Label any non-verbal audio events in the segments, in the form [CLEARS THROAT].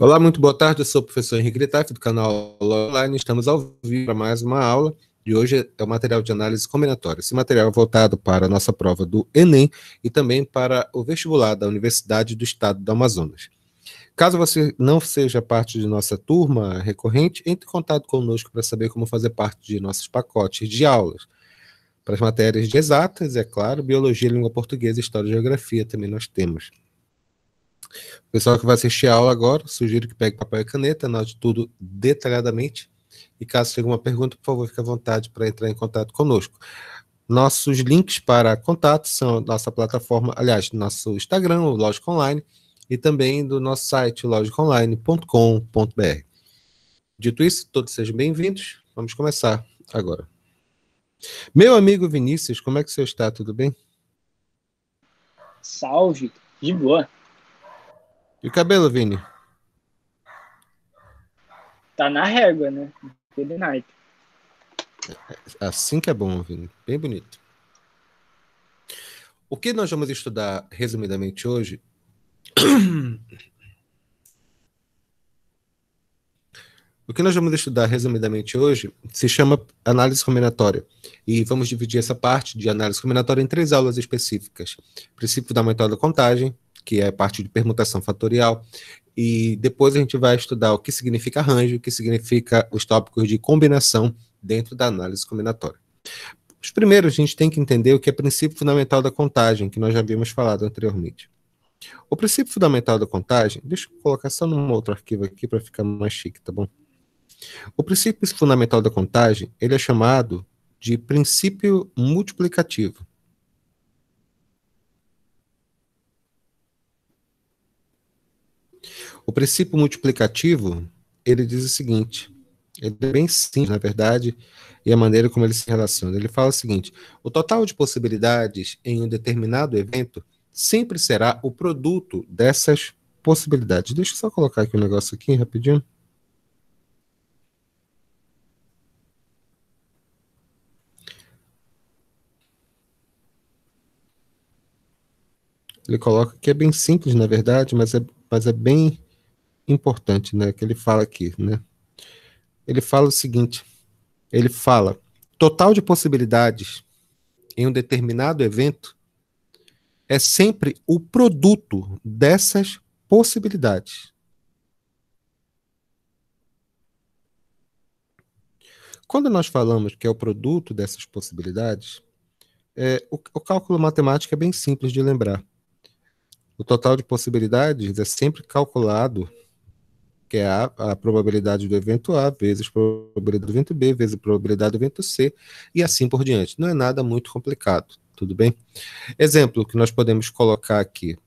Olá, muito boa tarde. Eu sou o professor Henrique Gritaff, do canal Online. Estamos ao vivo para mais uma aula. E hoje é o material de análise combinatória. Esse material é voltado para a nossa prova do Enem e também para o vestibular da Universidade do Estado do Amazonas. Caso você não seja parte de nossa turma recorrente, entre em contato conosco para saber como fazer parte de nossos pacotes de aulas para as matérias de exatas, é claro, biologia, língua portuguesa, história e geografia também nós temos. O pessoal que vai assistir a aula agora, sugiro que pegue papel e caneta, anote tudo detalhadamente. E caso tenha alguma pergunta, por favor, fique à vontade para entrar em contato conosco. Nossos links para contato são nossa plataforma, aliás, nosso Instagram, o Lógico Online, e também do nosso site, logicaonline.com.br. Dito isso, todos sejam bem-vindos. Vamos começar agora. Meu amigo Vinícius, como é que o senhor está? Tudo bem? Salve, de boa. E o cabelo, Vini? Tá na régua, né? Good night. É, é, assim que é bom, Vini. Bem bonito. O que nós vamos estudar resumidamente hoje [CLEARS THROAT] O que nós vamos estudar resumidamente hoje se chama análise combinatória. E vamos dividir essa parte de análise combinatória em três aulas específicas: o princípio da da contagem, que é a parte de permutação fatorial, e depois a gente vai estudar o que significa arranjo, o que significa os tópicos de combinação dentro da análise combinatória. Os primeiros a gente tem que entender o que é princípio fundamental da contagem, que nós já havíamos falado anteriormente. O princípio fundamental da contagem, deixa eu colocar só num outro arquivo aqui para ficar mais chique, tá bom? O princípio fundamental da contagem ele é chamado de princípio multiplicativo. O princípio multiplicativo ele diz o seguinte: ele é bem simples, na verdade, e a maneira como ele se relaciona. Ele fala o seguinte: o total de possibilidades em um determinado evento sempre será o produto dessas possibilidades. Deixa eu só colocar aqui um negócio aqui rapidinho. ele coloca que é bem simples, na verdade, mas é, mas é bem importante, né? Que ele fala aqui, né? Ele fala o seguinte: ele fala total de possibilidades em um determinado evento é sempre o produto dessas possibilidades. Quando nós falamos que é o produto dessas possibilidades, é, o, o cálculo matemático é bem simples de lembrar. O total de possibilidades é sempre calculado, que é a, a probabilidade do evento A vezes a probabilidade do evento B vezes a probabilidade do evento C e assim por diante. Não é nada muito complicado, tudo bem? Exemplo que nós podemos colocar aqui.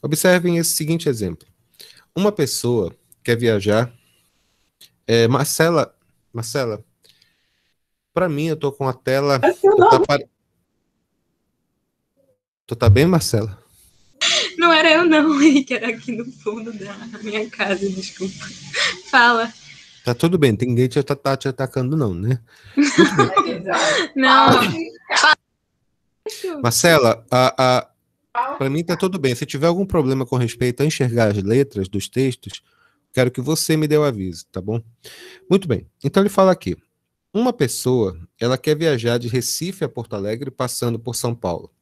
Observem esse seguinte exemplo. Uma pessoa quer viajar. É, Marcela, Marcela, para mim, eu tô com a tela. É Tu tá, tu tá bem, Marcela? Não era eu, não, [LAUGHS] que era aqui no fundo da minha casa, desculpa. Fala. Tá tudo bem, tem ninguém te, tá, te atacando, não, né? [LAUGHS] não. Marcela, a, a, para mim tá tudo bem. Se tiver algum problema com respeito a enxergar as letras dos textos, quero que você me dê o aviso, tá bom? Muito bem. Então ele fala aqui. Uma pessoa, ela quer viajar de Recife a Porto Alegre passando por São Paulo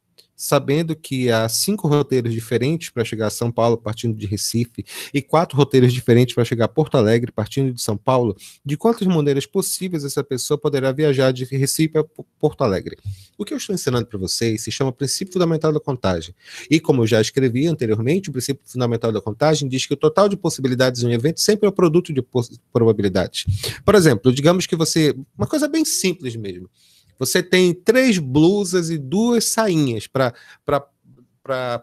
sabendo que há cinco roteiros diferentes para chegar a São Paulo partindo de Recife e quatro roteiros diferentes para chegar a Porto Alegre partindo de São Paulo, de quantas maneiras possíveis essa pessoa poderá viajar de Recife a Porto Alegre? O que eu estou ensinando para vocês se chama princípio fundamental da contagem. E como eu já escrevi anteriormente, o princípio fundamental da contagem diz que o total de possibilidades em um evento sempre é o produto de probabilidades. Por exemplo, digamos que você, uma coisa bem simples mesmo. Você tem três blusas e duas sainhas para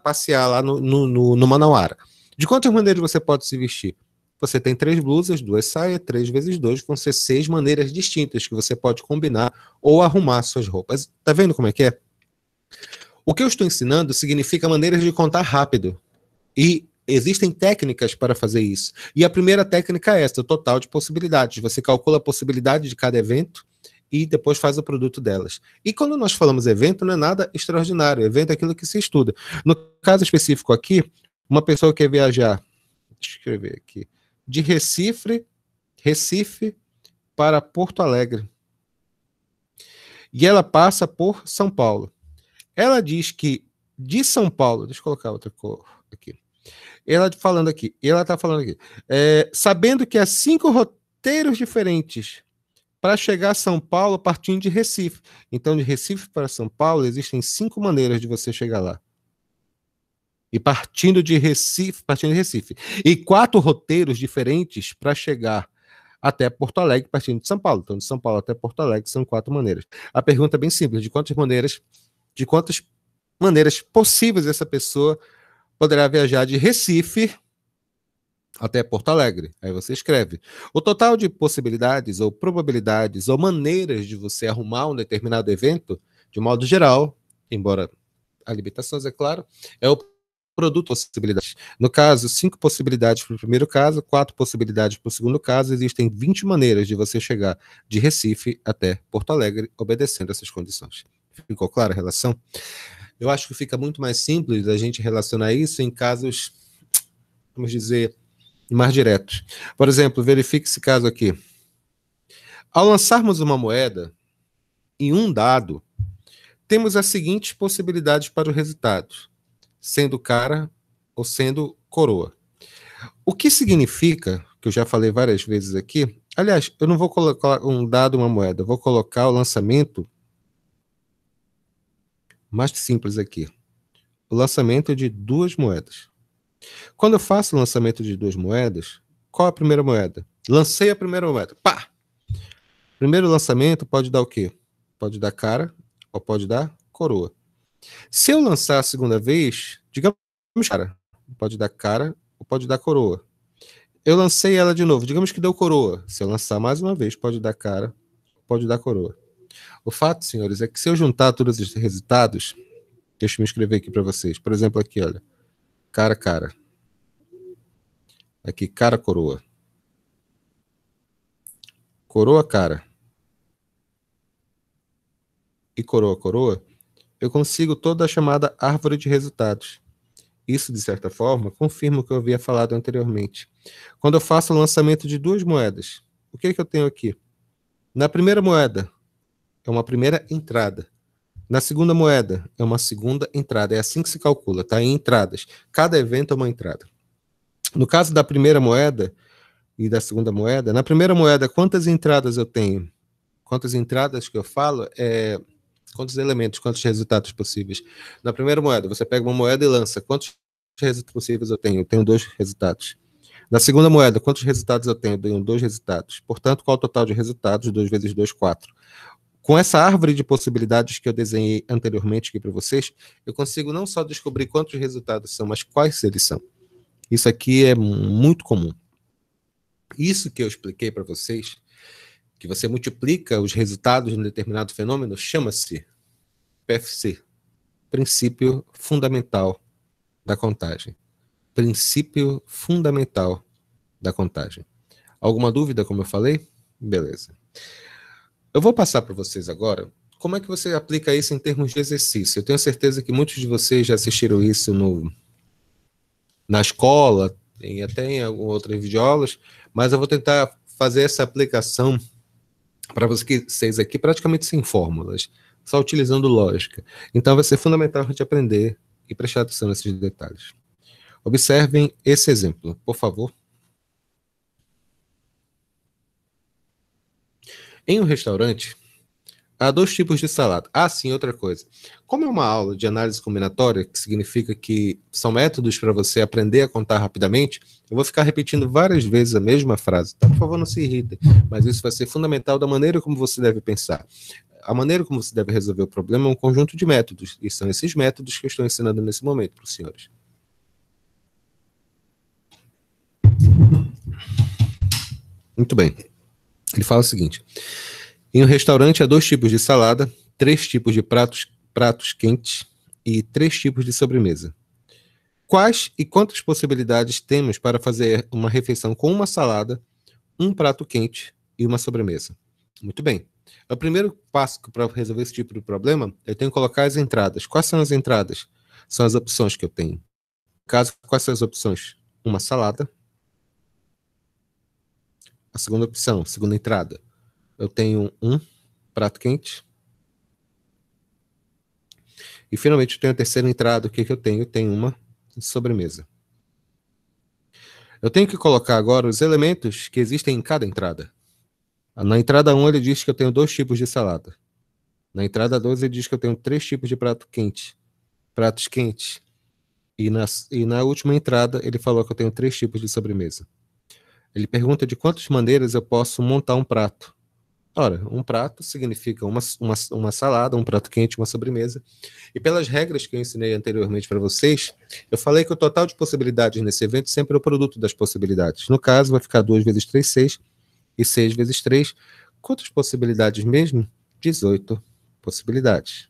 passear lá no, no, no, no Manauara. De quantas maneiras você pode se vestir? Você tem três blusas, duas saias, três vezes dois, vão ser seis maneiras distintas que você pode combinar ou arrumar suas roupas. Tá vendo como é que é? O que eu estou ensinando significa maneiras de contar rápido. E existem técnicas para fazer isso. E a primeira técnica é essa, o total de possibilidades. Você calcula a possibilidade de cada evento, e depois faz o produto delas. E quando nós falamos evento, não é nada extraordinário. Evento é aquilo que se estuda. No caso específico aqui, uma pessoa quer viajar, deixa eu escrever aqui, de Recife, Recife para Porto Alegre. E ela passa por São Paulo. Ela diz que de São Paulo, deixa eu colocar outra cor aqui. Ela falando aqui, ela está falando aqui, é, sabendo que há cinco roteiros diferentes para chegar a São Paulo partindo de Recife. Então, de Recife para São Paulo, existem cinco maneiras de você chegar lá. E partindo de Recife, partindo de Recife. E quatro roteiros diferentes para chegar até Porto Alegre, partindo de São Paulo. Então, de São Paulo até Porto Alegre são quatro maneiras. A pergunta é bem simples: de quantas maneiras, de quantas maneiras possíveis essa pessoa poderá viajar de Recife até Porto Alegre. Aí você escreve. O total de possibilidades ou probabilidades ou maneiras de você arrumar um determinado evento, de modo geral, embora há limitações, é claro, é o produto possibilidades. No caso, cinco possibilidades para o primeiro caso, quatro possibilidades para o segundo caso. Existem 20 maneiras de você chegar de Recife até Porto Alegre obedecendo essas condições. Ficou clara a relação? Eu acho que fica muito mais simples a gente relacionar isso em casos, vamos dizer, e mais diretos. Por exemplo, verifique esse caso aqui. Ao lançarmos uma moeda em um dado, temos as seguintes possibilidades para o resultado, sendo cara ou sendo coroa. O que significa, que eu já falei várias vezes aqui, aliás, eu não vou colocar um dado, uma moeda, eu vou colocar o lançamento mais simples aqui. O lançamento é de duas moedas. Quando eu faço o lançamento de duas moedas, qual a primeira moeda? Lancei a primeira moeda. Pá! Primeiro lançamento pode dar o quê? Pode dar cara ou pode dar coroa. Se eu lançar a segunda vez, digamos cara, pode dar cara ou pode dar coroa. Eu lancei ela de novo, digamos que deu coroa. Se eu lançar mais uma vez, pode dar cara, pode dar coroa. O fato, senhores, é que se eu juntar todos os resultados, deixa eu me escrever aqui para vocês. Por exemplo, aqui, olha. Cara, cara. Aqui, cara, coroa. Coroa, cara. E coroa, coroa. Eu consigo toda a chamada árvore de resultados. Isso, de certa forma, confirma o que eu havia falado anteriormente. Quando eu faço o lançamento de duas moedas, o que, é que eu tenho aqui? Na primeira moeda, é uma primeira entrada. Na segunda moeda, é uma segunda entrada. É assim que se calcula, tá? Em entradas. Cada evento é uma entrada. No caso da primeira moeda e da segunda moeda, na primeira moeda, quantas entradas eu tenho? Quantas entradas que eu falo é quantos elementos, quantos resultados possíveis. Na primeira moeda, você pega uma moeda e lança. Quantos resultados possíveis eu tenho? Eu tenho dois resultados. Na segunda moeda, quantos resultados eu tenho? Eu tenho dois resultados. Portanto, qual o total de resultados? 2 vezes 2, 4 com essa árvore de possibilidades que eu desenhei anteriormente aqui para vocês, eu consigo não só descobrir quantos resultados são, mas quais eles são. Isso aqui é muito comum. Isso que eu expliquei para vocês, que você multiplica os resultados de um determinado fenômeno, chama-se PFC, princípio fundamental da contagem. Princípio fundamental da contagem. Alguma dúvida, como eu falei? Beleza. Eu vou passar para vocês agora como é que você aplica isso em termos de exercício. Eu tenho certeza que muitos de vocês já assistiram isso no, na escola, tem até em outras videoaulas, mas eu vou tentar fazer essa aplicação para vocês aqui praticamente sem fórmulas, só utilizando lógica. Então vai ser fundamental a gente aprender e prestar atenção nesses detalhes. Observem esse exemplo, por favor. Em um restaurante, há dois tipos de salada. Ah, sim, outra coisa. Como é uma aula de análise combinatória, que significa que são métodos para você aprender a contar rapidamente, eu vou ficar repetindo várias vezes a mesma frase. Então, por favor, não se irritem, mas isso vai ser fundamental da maneira como você deve pensar. A maneira como você deve resolver o problema é um conjunto de métodos, e são esses métodos que eu estou ensinando nesse momento para os senhores. Muito bem. Ele fala o seguinte: em um restaurante há dois tipos de salada, três tipos de pratos, pratos quentes e três tipos de sobremesa. Quais e quantas possibilidades temos para fazer uma refeição com uma salada, um prato quente e uma sobremesa? Muito bem. É o primeiro passo para resolver esse tipo de problema, eu tenho que colocar as entradas. Quais são as entradas? São as opções que eu tenho. caso, quais são as opções? Uma salada, a segunda opção, segunda entrada. Eu tenho um prato quente. E finalmente eu tenho a terceira entrada. O que, que eu tenho? Eu tenho uma sobremesa. Eu tenho que colocar agora os elementos que existem em cada entrada. Na entrada 1 ele diz que eu tenho dois tipos de salada. Na entrada 2 ele diz que eu tenho três tipos de prato quente, pratos quentes. E na, e na última entrada ele falou que eu tenho três tipos de sobremesa. Ele pergunta de quantas maneiras eu posso montar um prato. Ora, um prato significa uma, uma, uma salada, um prato quente, uma sobremesa. E pelas regras que eu ensinei anteriormente para vocês, eu falei que o total de possibilidades nesse evento sempre é o produto das possibilidades. No caso, vai ficar 2 vezes 3, 6. E 6 vezes 3, quantas possibilidades mesmo? 18 possibilidades.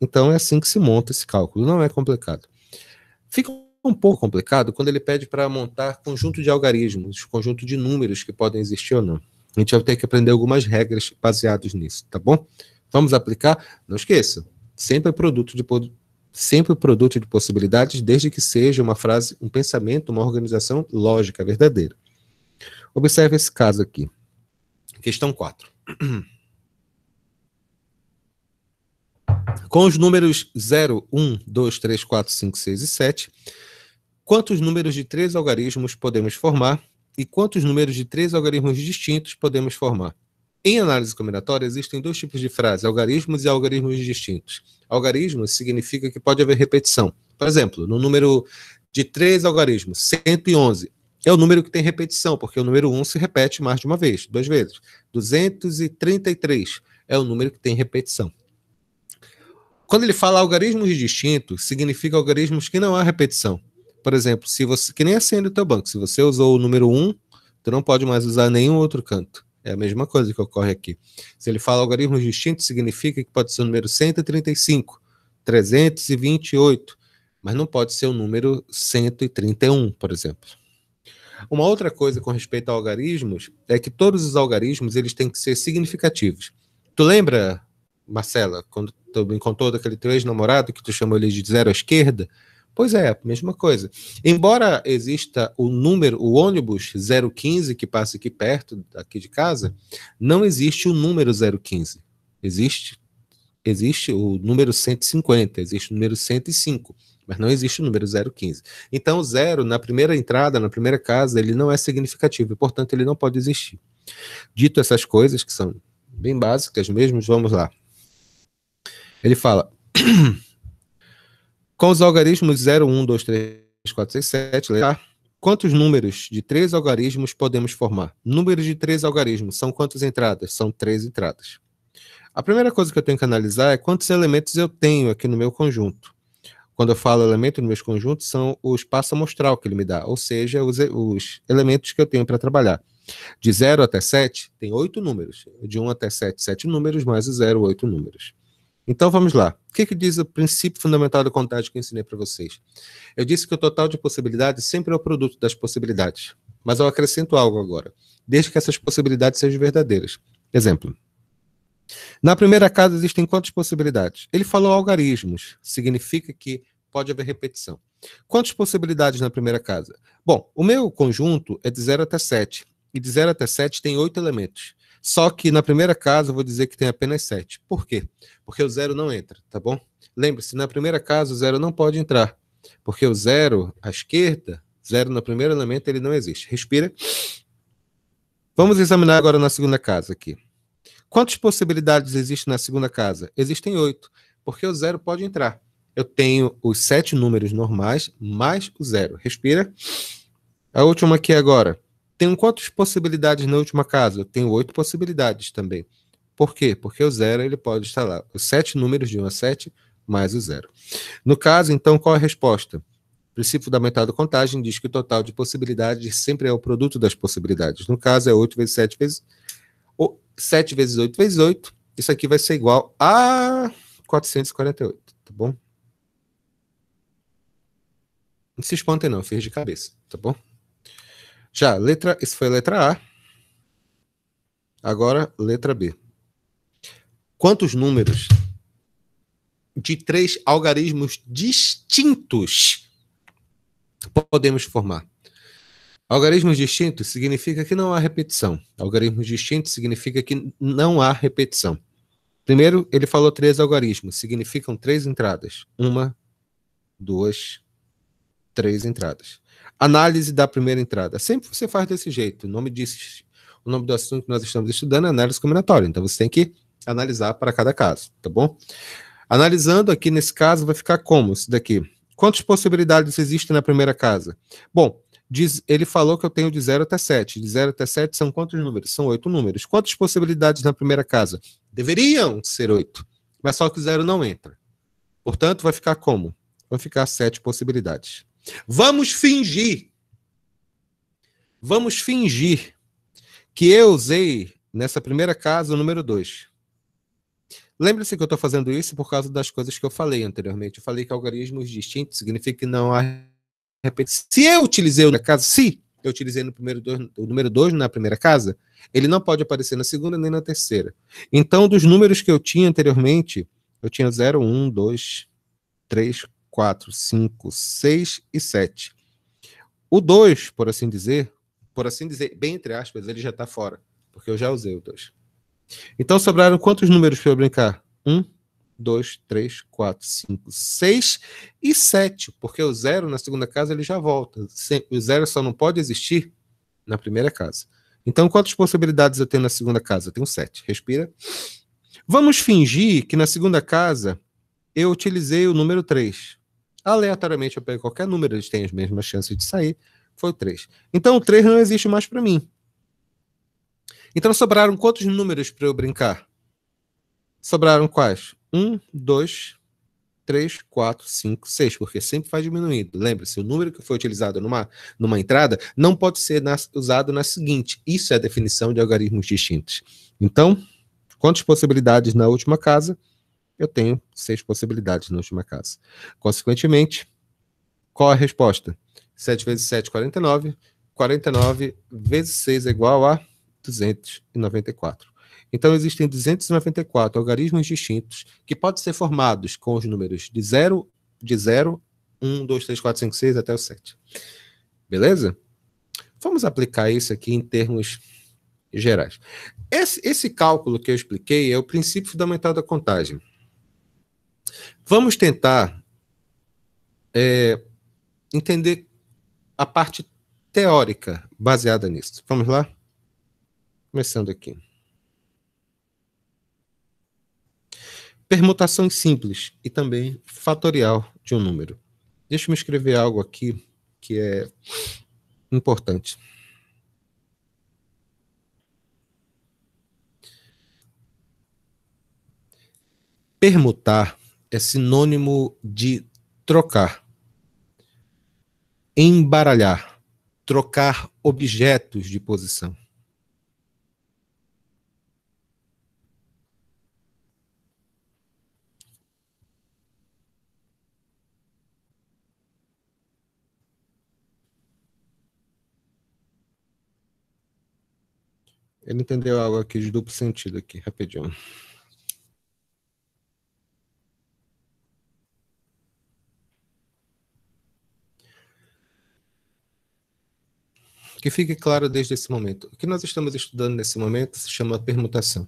Então é assim que se monta esse cálculo, não é complicado. Fica um pouco complicado quando ele pede para montar conjunto de algarismos, conjunto de números que podem existir ou não. A gente vai ter que aprender algumas regras baseadas nisso, tá bom? Vamos aplicar? Não esqueça, sempre é produto de sempre produto de possibilidades, desde que seja uma frase, um pensamento, uma organização lógica verdadeira. Observe esse caso aqui. Questão 4. [CLEARS THROAT] Com os números 0, 1, 2, 3, 4, 5, 6 e 7, quantos números de três algarismos podemos formar e quantos números de três algarismos distintos podemos formar. Em análise combinatória, existem dois tipos de frases, algarismos e algarismos distintos. Algarismos significa que pode haver repetição. Por exemplo, no número de três algarismos, 111, é o número que tem repetição, porque o número 1 se repete mais de uma vez, duas vezes. 233 é o número que tem repetição. Quando ele fala algarismos distintos, significa algarismos que não há repetição por exemplo, se você. Que nem a senha do teu banco. Se você usou o número 1, tu não pode mais usar nenhum outro canto. É a mesma coisa que ocorre aqui. Se ele fala algoritmos distintos, significa que pode ser o número 135, 328, mas não pode ser o número 131, por exemplo. Uma outra coisa com respeito a algarismos é que todos os algarismos eles têm que ser significativos. Tu lembra, Marcela, quando tu me contou daquele teu ex-namorado que tu chamou ele de zero à esquerda? Pois é, mesma coisa. Embora exista o número, o ônibus 015 que passa aqui perto, aqui de casa, não existe o número 015. Existe existe o número 150, existe o número 105, mas não existe o número 015. Então, o zero na primeira entrada, na primeira casa, ele não é significativo, e, portanto, ele não pode existir. Dito essas coisas, que são bem básicas mesmo, vamos lá. Ele fala. [CLEARS THROAT] Com os algarismos 0, 1, 2, 3, 4, 6, 7, letra quantos números de três algarismos podemos formar? Números de três algarismos são quantas entradas? São três entradas. A primeira coisa que eu tenho que analisar é quantos elementos eu tenho aqui no meu conjunto. Quando eu falo elemento nos meus conjuntos, são o espaço amostral que ele me dá, ou seja, os, os elementos que eu tenho para trabalhar. De 0 até 7, tem 8 números. De 1 um até 7, 7 números, mais o 0, 8 números. Então vamos lá. O que, que diz o princípio fundamental da contagem que eu ensinei para vocês? Eu disse que o total de possibilidades sempre é o produto das possibilidades. Mas eu acrescento algo agora, desde que essas possibilidades sejam verdadeiras. Exemplo. Na primeira casa existem quantas possibilidades? Ele falou algarismos, significa que pode haver repetição. Quantas possibilidades na primeira casa? Bom, o meu conjunto é de 0 até 7, e de 0 até 7 tem oito elementos. Só que na primeira casa eu vou dizer que tem apenas 7. Por quê? Porque o zero não entra, tá bom? Lembre-se, na primeira casa o zero não pode entrar, porque o zero à esquerda, zero no primeiro elemento, ele não existe. Respira. Vamos examinar agora na segunda casa aqui. Quantas possibilidades existem na segunda casa? Existem oito, porque o zero pode entrar. Eu tenho os sete números normais mais o zero. Respira. A última aqui agora. Tenho quantas possibilidades na última casa? tenho oito possibilidades também. Por quê? Porque o zero ele pode estar lá. Os sete números de 1 a 7 mais o zero. No caso, então, qual é a resposta? O princípio fundamental da contagem diz que o total de possibilidades sempre é o produto das possibilidades. No caso, é 8 vezes 7 vezes. 7 vezes 8 vezes 8. Isso aqui vai ser igual a 448, tá bom? Não se espantem, não, fez de cabeça, tá bom? Já, letra, isso foi a letra A. Agora, letra B. Quantos números de três algarismos distintos podemos formar? Algarismos distintos significa que não há repetição. Algarismos distintos significa que não há repetição. Primeiro, ele falou três algarismos, significam três entradas. Uma, duas, três entradas. Análise da primeira entrada. Sempre você faz desse jeito. O nome, disso, o nome do assunto que nós estamos estudando é análise combinatória. Então você tem que analisar para cada caso, tá bom? Analisando aqui nesse caso, vai ficar como isso daqui? Quantas possibilidades existem na primeira casa? Bom, diz, ele falou que eu tenho de 0 até 7. De 0 até 7 são quantos números? São oito números. Quantas possibilidades na primeira casa? Deveriam ser oito, mas só que o zero não entra. Portanto, vai ficar como? Vai ficar sete possibilidades. Vamos fingir. Vamos fingir que eu usei nessa primeira casa o número 2. Lembre-se que eu estou fazendo isso por causa das coisas que eu falei anteriormente. Eu falei que algarismos distintos significa que não há repetição. Se eu utilizei na casa, se eu utilizei no primeiro dois, o número 2 na primeira casa, ele não pode aparecer na segunda nem na terceira. Então, dos números que eu tinha anteriormente, eu tinha 0, 1, 2, 3, 4, 5, 6 e 7. O 2, por assim dizer, por assim dizer, bem entre aspas, ele já está fora, porque eu já usei o 2. Então sobraram quantos números para eu brincar? 1, 2, 3, 4, 5, 6 e 7, porque o 0 na segunda casa ele já volta. O 0 só não pode existir na primeira casa. Então, quantas possibilidades eu tenho na segunda casa? Eu tenho 7. Respira. Vamos fingir que na segunda casa eu utilizei o número 3. Aleatoriamente eu pego qualquer número, eles têm as mesmas chances de sair. Foi o 3. Então o 3 não existe mais para mim. Então sobraram quantos números para eu brincar? Sobraram quais? 1, 2, 3, 4, 5, 6, porque sempre faz diminuindo. Lembre-se, o número que foi utilizado numa, numa entrada não pode ser na, usado na seguinte. Isso é a definição de algarismos distintos. Então, quantas possibilidades na última casa? eu tenho seis possibilidades na última casa. Consequentemente, qual a resposta? 7 vezes 7, 49. 49 vezes 6 é igual a 294. Então, existem 294 algarismos distintos que podem ser formados com os números de 0, de 0, 1, 2, 3, 4, 5, 6 até o 7. Beleza? Vamos aplicar isso aqui em termos gerais. Esse, esse cálculo que eu expliquei é o princípio fundamental da contagem. Vamos tentar é, entender a parte teórica baseada nisso. Vamos lá? Começando aqui. Permutação simples e também fatorial de um número. Deixa eu escrever algo aqui que é importante. Permutar é sinônimo de trocar, embaralhar, trocar objetos de posição. Ele entendeu algo aqui de duplo sentido aqui, rapidinho. Que fique claro desde esse momento. O que nós estamos estudando nesse momento se chama permutação.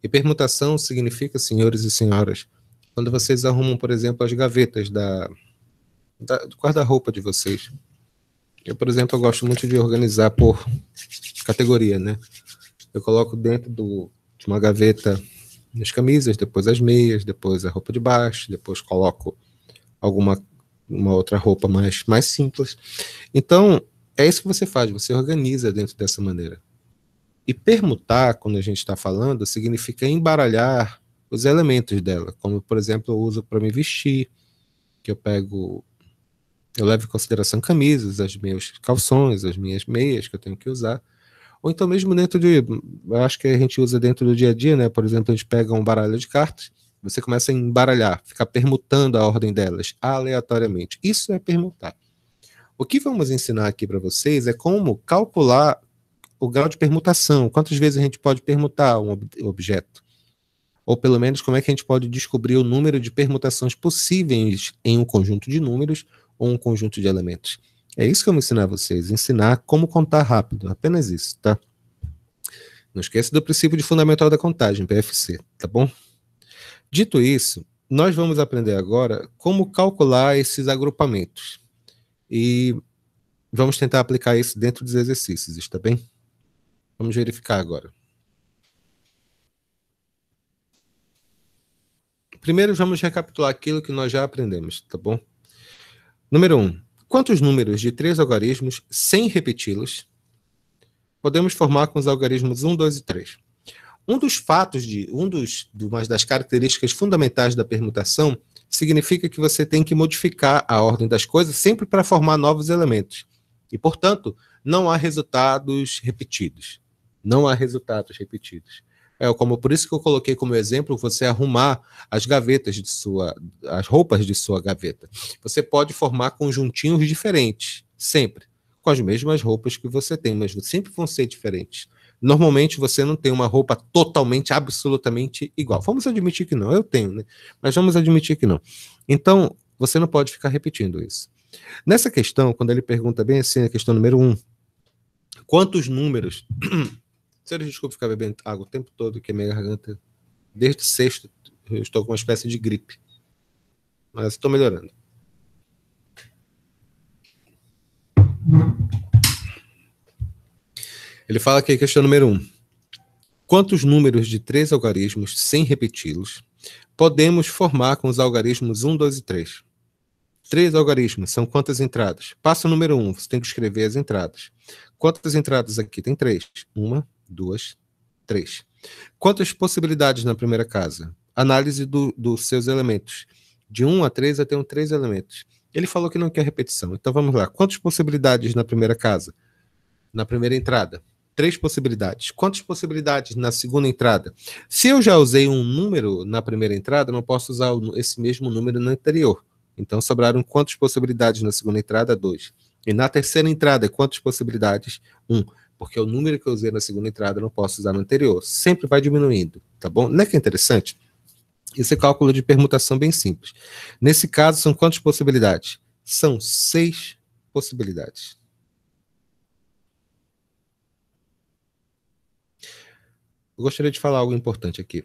E permutação significa, senhores e senhoras, quando vocês arrumam, por exemplo, as gavetas da, da do guarda-roupa de vocês. Eu, por exemplo, eu gosto muito de organizar por categoria, né? Eu coloco dentro do, de uma gaveta as camisas, depois as meias, depois a roupa de baixo, depois coloco alguma uma outra roupa mais, mais simples. Então, é isso que você faz, você organiza dentro dessa maneira. E permutar, quando a gente está falando, significa embaralhar os elementos dela, como, por exemplo, eu uso para me vestir, que eu pego, eu levo em consideração camisas, as minhas calções, as minhas meias que eu tenho que usar, ou então mesmo dentro de, acho que a gente usa dentro do dia a dia, né? Por exemplo, a gente pega um baralho de cartas, você começa a embaralhar, ficar permutando a ordem delas aleatoriamente. Isso é permutar. O que vamos ensinar aqui para vocês é como calcular o grau de permutação, quantas vezes a gente pode permutar um ob objeto. Ou pelo menos como é que a gente pode descobrir o número de permutações possíveis em um conjunto de números ou um conjunto de elementos. É isso que eu vou ensinar a vocês, ensinar como contar rápido, apenas isso, tá? Não esqueça do princípio de fundamental da contagem, PFC, tá bom? Dito isso, nós vamos aprender agora como calcular esses agrupamentos. E vamos tentar aplicar isso dentro dos exercícios, está bem? Vamos verificar agora. Primeiro, vamos recapitular aquilo que nós já aprendemos, tá bom? Número 1. Um, quantos números de três algarismos, sem repeti-los, podemos formar com os algarismos 1, 2 e 3? Um dos fatos, de, um dos, de, das características fundamentais da permutação significa que você tem que modificar a ordem das coisas sempre para formar novos elementos. E, portanto, não há resultados repetidos. Não há resultados repetidos. É como por isso que eu coloquei como exemplo você arrumar as gavetas de sua, as roupas de sua gaveta. Você pode formar conjuntinhos diferentes, sempre, com as mesmas roupas que você tem, mas sempre vão ser diferentes normalmente você não tem uma roupa totalmente, absolutamente igual. Vamos admitir que não, eu tenho, né? Mas vamos admitir que não. Então, você não pode ficar repetindo isso. Nessa questão, quando ele pergunta bem assim, a questão número um, quantos números... [CLEARS THROAT] Senhores, desculpa ficar bebendo água o tempo todo, que a minha garganta, desde sexto eu estou com uma espécie de gripe. Mas estou melhorando. Ele fala aqui, questão número 1. Um, quantos números de três algarismos, sem repeti-los, podemos formar com os algarismos 1, 2 e 3? Três algarismos, são quantas entradas? Passo número 1, um, você tem que escrever as entradas. Quantas entradas aqui? Tem três. Uma, duas, três. Quantas possibilidades na primeira casa? Análise do, dos seus elementos. De 1 um a 3, eu tenho três elementos. Ele falou que não quer repetição. Então vamos lá. Quantas possibilidades na primeira casa? Na primeira entrada? três possibilidades. Quantas possibilidades na segunda entrada? Se eu já usei um número na primeira entrada, não posso usar esse mesmo número na anterior. Então sobraram quantas possibilidades na segunda entrada? Dois. E na terceira entrada, quantas possibilidades? Um. Porque o número que eu usei na segunda entrada não posso usar no anterior. Sempre vai diminuindo, tá bom? Não é que é interessante? Esse cálculo de permutação é bem simples. Nesse caso, são quantas possibilidades? São seis possibilidades. Eu gostaria de falar algo importante aqui.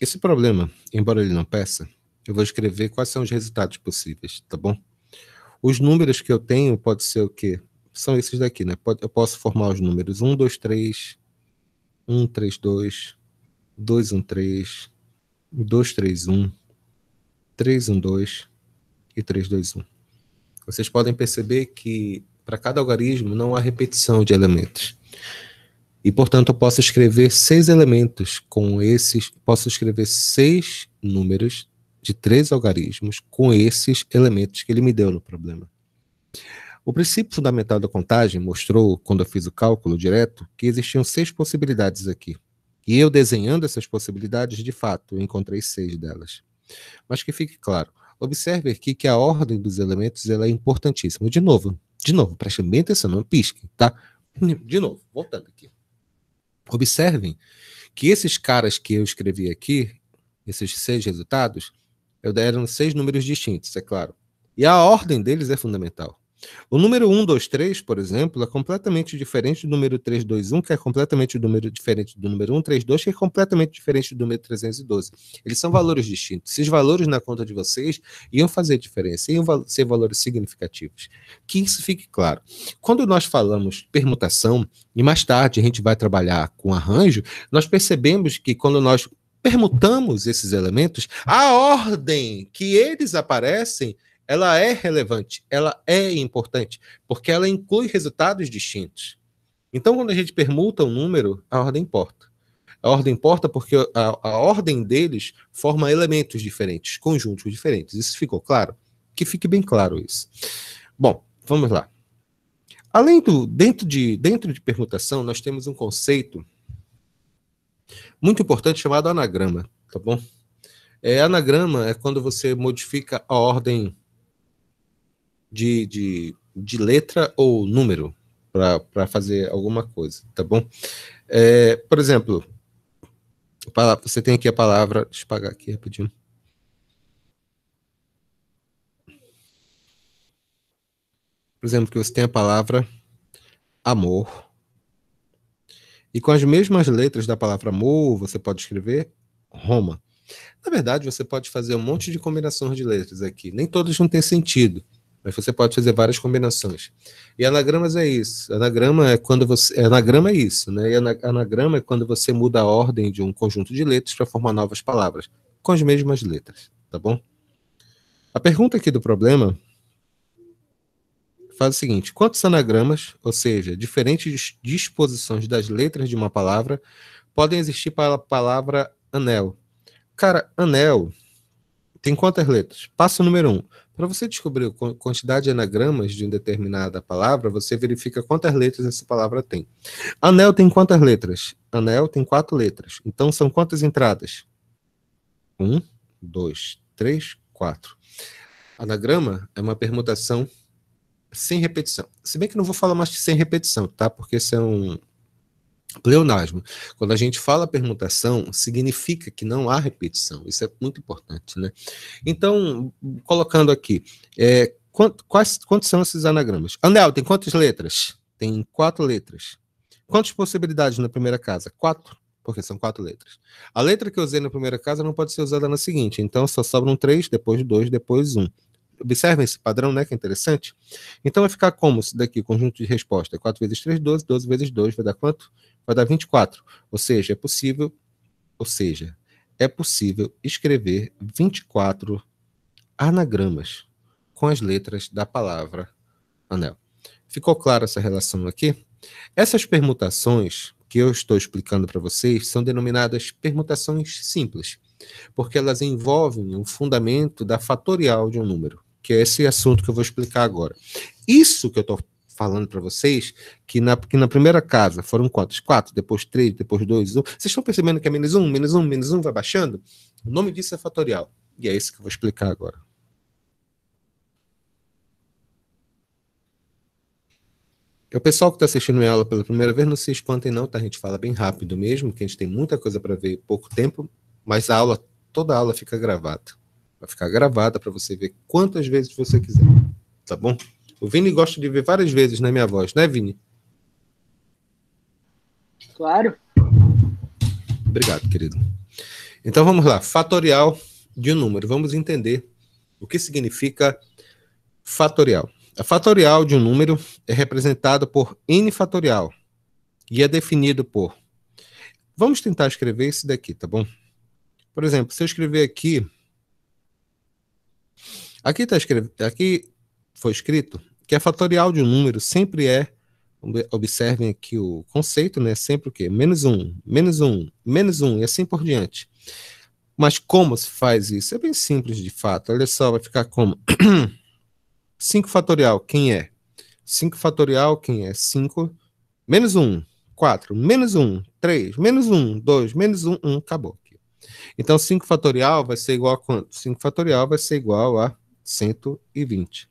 Esse problema, embora ele não peça, eu vou escrever quais são os resultados possíveis, tá bom? Os números que eu tenho pode ser o quê? São esses daqui, né? Eu posso formar os números 1, 2, 3, 1, 3, 2, 2, 1, 3, 2, 3, 1, 3, 1, 2 e 3, 2, 1. Vocês podem perceber que para cada algarismo não há repetição de elementos. E, portanto, eu posso escrever seis elementos com esses, posso escrever seis números de três algarismos com esses elementos que ele me deu no problema. O princípio fundamental da contagem mostrou, quando eu fiz o cálculo direto, que existiam seis possibilidades aqui. E eu desenhando essas possibilidades, de fato, encontrei seis delas. Mas que fique claro, observe aqui que a ordem dos elementos ela é importantíssima. De novo, de novo, preste bem atenção, não pisque, tá? De novo, voltando aqui. Observem que esses caras que eu escrevi aqui, esses seis resultados, eu deram seis números distintos, é claro. E a ordem deles é fundamental. O número 123, por exemplo, é completamente diferente do número 321, que é completamente do número diferente do número 132, que é completamente diferente do número 312. Eles são valores distintos. Esses valores na conta de vocês iam fazer diferença, iam ser valores significativos. Que isso fique claro. Quando nós falamos permutação, e mais tarde a gente vai trabalhar com arranjo, nós percebemos que quando nós permutamos esses elementos, a ordem que eles aparecem ela é relevante, ela é importante, porque ela inclui resultados distintos. Então, quando a gente permuta um número, a ordem importa. A ordem importa porque a, a ordem deles forma elementos diferentes, conjuntos diferentes. Isso ficou claro? Que fique bem claro isso. Bom, vamos lá. Além do dentro de dentro de permutação, nós temos um conceito muito importante chamado anagrama, tá bom? É, anagrama é quando você modifica a ordem de, de, de letra ou número para fazer alguma coisa, tá bom? É, por exemplo, você tem aqui a palavra, deixa eu apagar aqui rapidinho. Por exemplo, que você tem a palavra amor. E com as mesmas letras da palavra amor, você pode escrever Roma. Na verdade, você pode fazer um monte de combinações de letras aqui. Nem todas não têm sentido mas você pode fazer várias combinações. E anagramas é isso. Anagrama é quando você é, anagrama é isso, né? E anagrama é quando você muda a ordem de um conjunto de letras para formar novas palavras com as mesmas letras, tá bom? A pergunta aqui do problema faz o seguinte: quantos anagramas, ou seja, diferentes disposições das letras de uma palavra, podem existir para a palavra anel? Cara, anel tem quantas letras? Passo número um. Para você descobrir a quantidade de anagramas de uma determinada palavra, você verifica quantas letras essa palavra tem. Anel tem quantas letras? Anel tem quatro letras. Então são quantas entradas? Um, dois, três, quatro. Anagrama é uma permutação sem repetição. Se bem que não vou falar mais de sem repetição, tá? Porque isso é um, Pleonasmo. Quando a gente fala permutação, significa que não há repetição. Isso é muito importante, né? Então, colocando aqui, é, quant, quais, quantos são esses anagramas? Anel, tem quantas letras? Tem quatro letras. Quantas possibilidades na primeira casa? Quatro, porque são quatro letras. A letra que eu usei na primeira casa não pode ser usada na seguinte, então só sobram três, depois dois, depois um. Observem esse padrão, né? Que é interessante. Então vai ficar como isso daqui? Conjunto de resposta. 4 é vezes 3, 12. 12 vezes 2 vai dar quanto? vai dar 24. Ou seja, é possível, ou seja, é possível escrever 24 anagramas com as letras da palavra anel. Ficou clara essa relação aqui? Essas permutações que eu estou explicando para vocês são denominadas permutações simples, porque elas envolvem o um fundamento da fatorial de um número, que é esse assunto que eu vou explicar agora. Isso que eu estou falando para vocês que na, que na primeira casa foram quantos? Quatro, depois três, depois dois, um. Vocês estão percebendo que é menos um, menos um, menos um, vai baixando? O nome disso é fatorial. E é isso que eu vou explicar agora. O pessoal que está assistindo aula pela primeira vez, não se espantem não, tá? A gente fala bem rápido mesmo, que a gente tem muita coisa para ver pouco tempo, mas a aula, toda a aula fica gravada. Vai ficar gravada para você ver quantas vezes você quiser, tá bom? O Vini gosta de ver várias vezes na minha voz, né, Vini? Claro. Obrigado, querido. Então vamos lá. Fatorial de um número. Vamos entender o que significa fatorial. A fatorial de um número é representada por n fatorial e é definido por. Vamos tentar escrever esse daqui, tá bom? Por exemplo, se eu escrever aqui. Aqui está escrevendo. Aqui foi escrito, que a é fatorial de um número sempre é, observem aqui o conceito, né? Sempre o quê? Menos um, menos um, menos um, e assim por diante. Mas como se faz isso? É bem simples, de fato. Olha só, vai ficar como 5 [COUGHS] fatorial, quem é? 5 fatorial, quem é? 5, menos 1, 4, menos 1, 3, menos 1, 2, menos 1, 1, acabou. Aqui. Então, 5 fatorial vai ser igual a quanto? 5 fatorial vai ser igual a 120.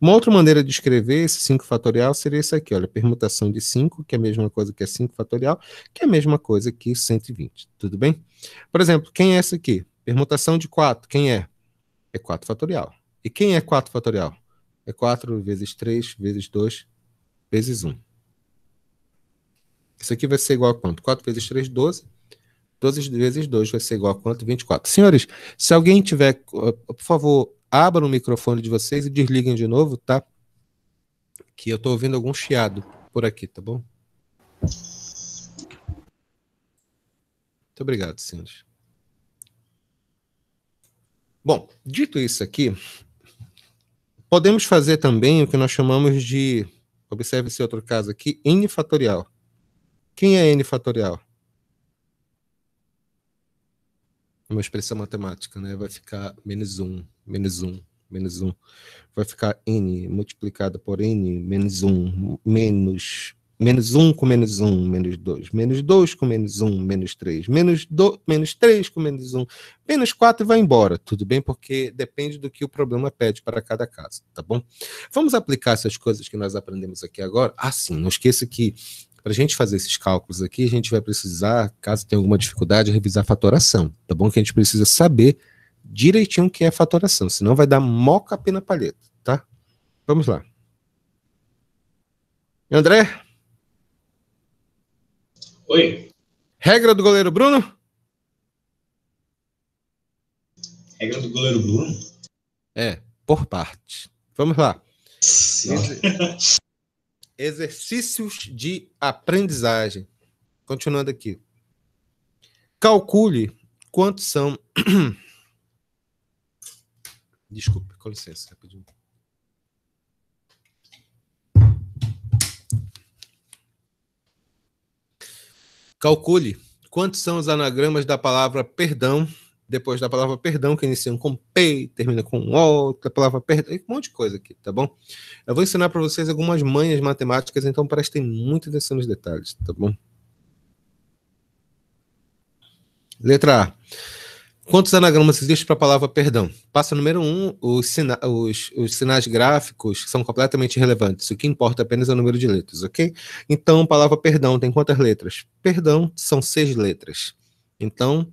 Uma outra maneira de escrever esse 5 fatorial seria isso aqui, olha, permutação de 5, que é a mesma coisa que é 5 fatorial, que é a mesma coisa que 120, tudo bem? Por exemplo, quem é essa aqui? Permutação de 4, quem é? É 4 fatorial. E quem é 4 fatorial? É 4 vezes 3 vezes 2 vezes 1. Isso aqui vai ser igual a quanto? 4 vezes 3, 12. 12 vezes 2 vai ser igual a quanto? 24. Senhores, se alguém tiver, por favor, abram o microfone de vocês e desliguem de novo, tá? Que eu tô ouvindo algum chiado por aqui, tá bom? Muito obrigado, Cindy. Bom, dito isso aqui, podemos fazer também o que nós chamamos de, observe esse outro caso aqui, n fatorial. Quem é n fatorial? Uma expressão matemática, né? Vai ficar menos 1 menos 1, menos 1. Vai ficar n multiplicado por n menos 1, menos menos 1 com menos 1, menos 2, menos 2 com menos 1, menos 3, menos, 2, menos 3 com menos 1, menos 4 vai embora, tudo bem? Porque depende do que o problema pede para cada caso, tá bom? Vamos aplicar essas coisas que nós aprendemos aqui agora? Ah, sim, não esqueça que para a gente fazer esses cálculos aqui, a gente vai precisar, caso tenha alguma dificuldade, revisar a fatoração, tá bom? Que a gente precisa saber direitinho o que é fatoração, senão vai dar moca pena palheta, tá? Vamos lá. André? Oi. Regra do goleiro Bruno? Regra do goleiro Bruno? É, por parte. Vamos lá. Ex Exercícios de aprendizagem. Continuando aqui. Calcule quantos são [CLEARS THROAT] Desculpe, com licença, rapidinho. Calcule quantos são os anagramas da palavra perdão, depois da palavra perdão, que iniciam com P, termina com O, da palavra perdão, um monte de coisa aqui, tá bom? Eu vou ensinar para vocês algumas manhas matemáticas, então prestem muita atenção nos detalhes, tá bom? Letra A. Quantos anagramas existem para a palavra perdão? Passo número um, os, sina os, os, sinais gráficos são completamente irrelevantes. O que importa apenas é o número de letras, ok? Então, a palavra perdão tem quantas letras? Perdão são seis letras. Então,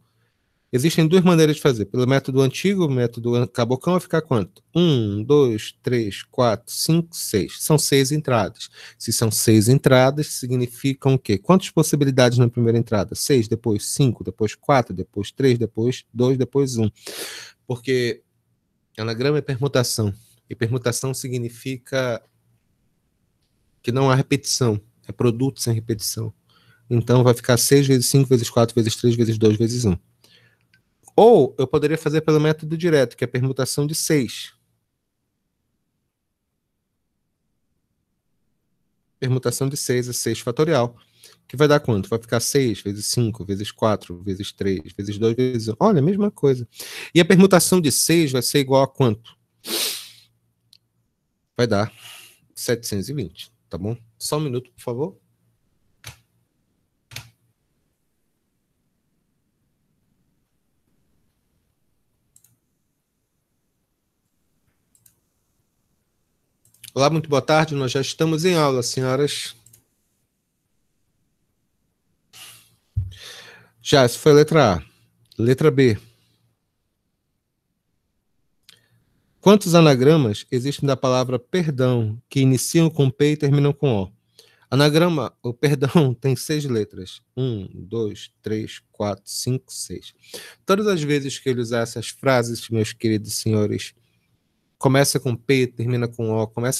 Existem duas maneiras de fazer. Pelo método antigo, o método cabocão vai ficar quanto? Um, dois, três, quatro, cinco, seis. São seis entradas. Se são seis entradas, significam o quê? Quantas possibilidades na primeira entrada? Seis, depois cinco, depois quatro, depois três, depois dois, depois um. Porque anagrama é permutação. E permutação significa que não há repetição. É produto sem repetição. Então vai ficar seis vezes cinco vezes quatro vezes três vezes dois vezes um. Ou eu poderia fazer pelo método direto, que é a permutação de 6. Permutação de 6 é 6 fatorial. Que vai dar quanto? Vai ficar 6 vezes 5, vezes 4, vezes 3, vezes 2, vezes 1. Olha, a mesma coisa. E a permutação de 6 vai ser igual a quanto? Vai dar 720, tá bom? Só um minuto, por favor. Olá, muito boa tarde. Nós já estamos em aula, senhoras. Já, isso foi a letra A. Letra B. Quantos anagramas existem da palavra perdão, que iniciam com P e terminam com O? Anagrama, o perdão, [LAUGHS] tem seis letras. Um, dois, três, quatro, cinco, seis. Todas as vezes que ele usar essas frases, meus queridos senhores, começa com P, termina com O, começa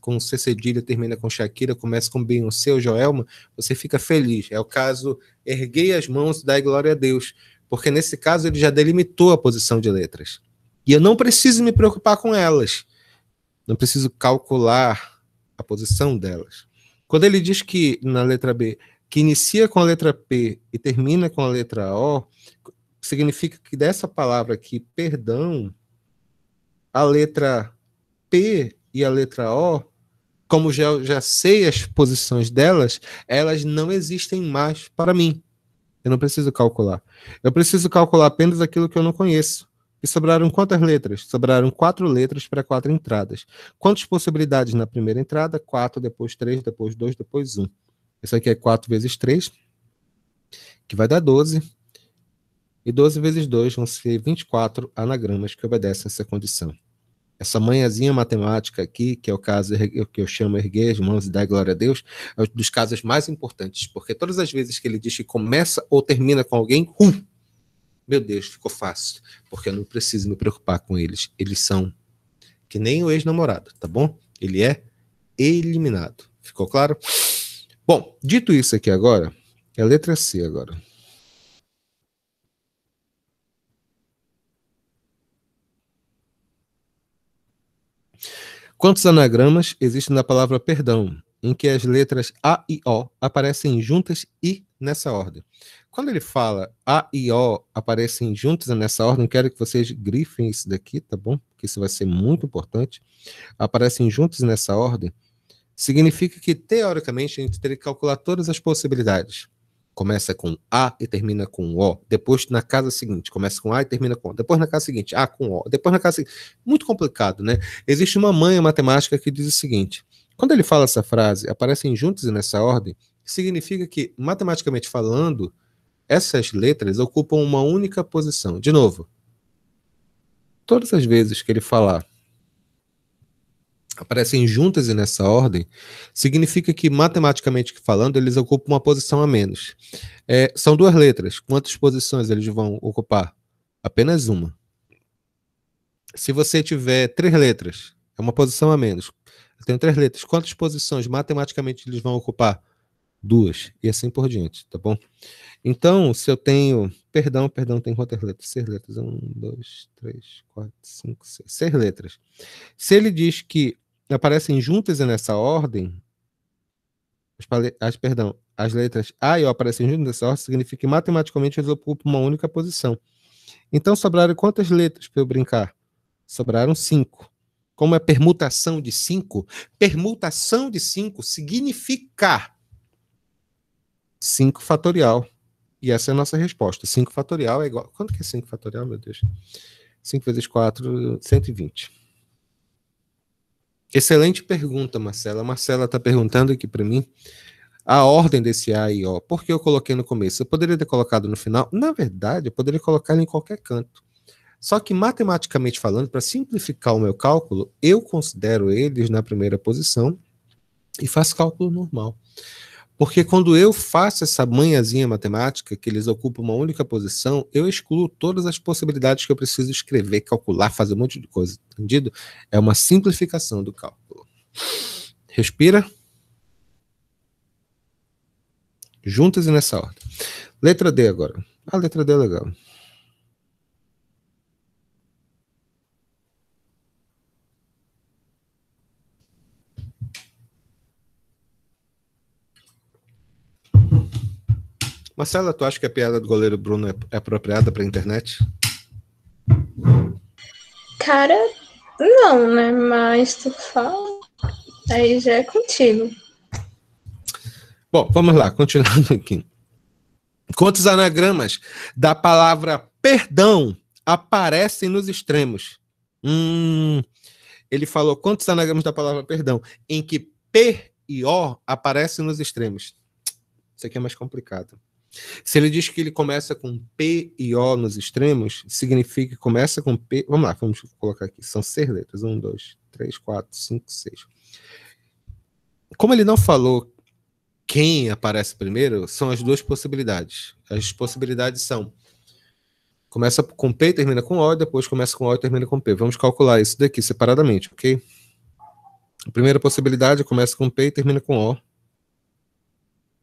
com C cedilha, termina com Shakira, começa com Beyoncé ou Joelma, você fica feliz. É o caso erguei as mãos, dai glória a Deus, porque nesse caso ele já delimitou a posição de letras. E eu não preciso me preocupar com elas. Não preciso calcular a posição delas. Quando ele diz que na letra B, que inicia com a letra P e termina com a letra O, significa que dessa palavra aqui, perdão, a letra P e a letra O, como já, já sei as posições delas, elas não existem mais para mim. Eu não preciso calcular. Eu preciso calcular apenas aquilo que eu não conheço. E sobraram quantas letras? Sobraram quatro letras para quatro entradas. Quantas possibilidades na primeira entrada? Quatro, depois três, depois dois, depois um. Isso aqui é quatro vezes três, que vai dar 12. E 12 vezes 2 vão ser 24 anagramas que obedecem essa condição essa manhãzinha matemática aqui, que é o caso é que eu chamo erguer as mãos e dar glória a Deus, é um dos casos mais importantes, porque todas as vezes que ele diz que começa ou termina com alguém, hum, meu Deus, ficou fácil, porque eu não preciso me preocupar com eles. Eles são que nem o ex-namorado, tá bom? Ele é eliminado. Ficou claro? Bom, dito isso aqui agora, é a letra C agora. Quantos anagramas existem na palavra perdão, em que as letras A e O aparecem juntas e nessa ordem? Quando ele fala A e O aparecem juntas nessa ordem, quero que vocês grifem isso daqui, tá bom? Porque isso vai ser muito importante. Aparecem juntas nessa ordem, significa que, teoricamente, a gente teria que calcular todas as possibilidades começa com A e termina com O. Depois, na casa seguinte, começa com A e termina com O. Depois, na casa seguinte, A com O. Depois, na casa seguinte. Muito complicado, né? Existe uma manha matemática que diz o seguinte: quando ele fala essa frase, aparecem juntos e nessa ordem, significa que, matematicamente falando, essas letras ocupam uma única posição. De novo, todas as vezes que ele falar aparecem juntas e nessa ordem, significa que, matematicamente falando, eles ocupam uma posição a menos. É, são duas letras. Quantas posições eles vão ocupar? Apenas uma. Se você tiver três letras, é uma posição a menos. Eu tenho três letras. Quantas posições matematicamente eles vão ocupar? Duas. E assim por diante, tá bom? Então, se eu tenho. Perdão, perdão, tem quantas letras? Seis letras. Um, dois, três, quatro, cinco, seis. Seis letras. Se ele diz que aparecem juntas nessa ordem, as, as, perdão, as letras A e O aparecem juntas nessa ordem, significa que matematicamente eles ocupam uma única posição. Então sobraram quantas letras para eu brincar? Sobraram cinco. Como é permutação de cinco? Permutação de cinco significa 5 fatorial. E essa é a nossa resposta. 5 fatorial é igual. Quanto que é 5 fatorial, meu Deus? 5 vezes 4, 120. Excelente pergunta, Marcela. Marcela está perguntando aqui para mim a ordem desse A e O. Por que eu coloquei no começo? Eu poderia ter colocado no final. Na verdade, eu poderia colocar em qualquer canto. Só que, matematicamente falando, para simplificar o meu cálculo, eu considero eles na primeira posição e faço cálculo normal. Porque quando eu faço essa manhãzinha matemática, que eles ocupam uma única posição, eu excluo todas as possibilidades que eu preciso escrever, calcular, fazer um monte de coisa, entendido? É uma simplificação do cálculo. Respira. Juntas e nessa ordem. Letra D agora. A letra D é legal. Marcela, tu acha que a piada do goleiro Bruno é, é apropriada pra internet? Cara, não, né? Mas tu fala, aí já é contigo. Bom, vamos lá, continuando aqui. Quantos anagramas da palavra perdão aparecem nos extremos? Hum, ele falou quantos anagramas da palavra perdão em que P e O aparecem nos extremos. Isso aqui é mais complicado. Se ele diz que ele começa com P e O nos extremos, significa que começa com P. Vamos lá, vamos colocar aqui. São seis letras. Um, dois, três, quatro, cinco, seis. Como ele não falou quem aparece primeiro, são as duas possibilidades. As possibilidades são começa com P e termina com O, depois começa com O e termina com P. Vamos calcular isso daqui separadamente, ok? A primeira possibilidade começa com P e termina com O.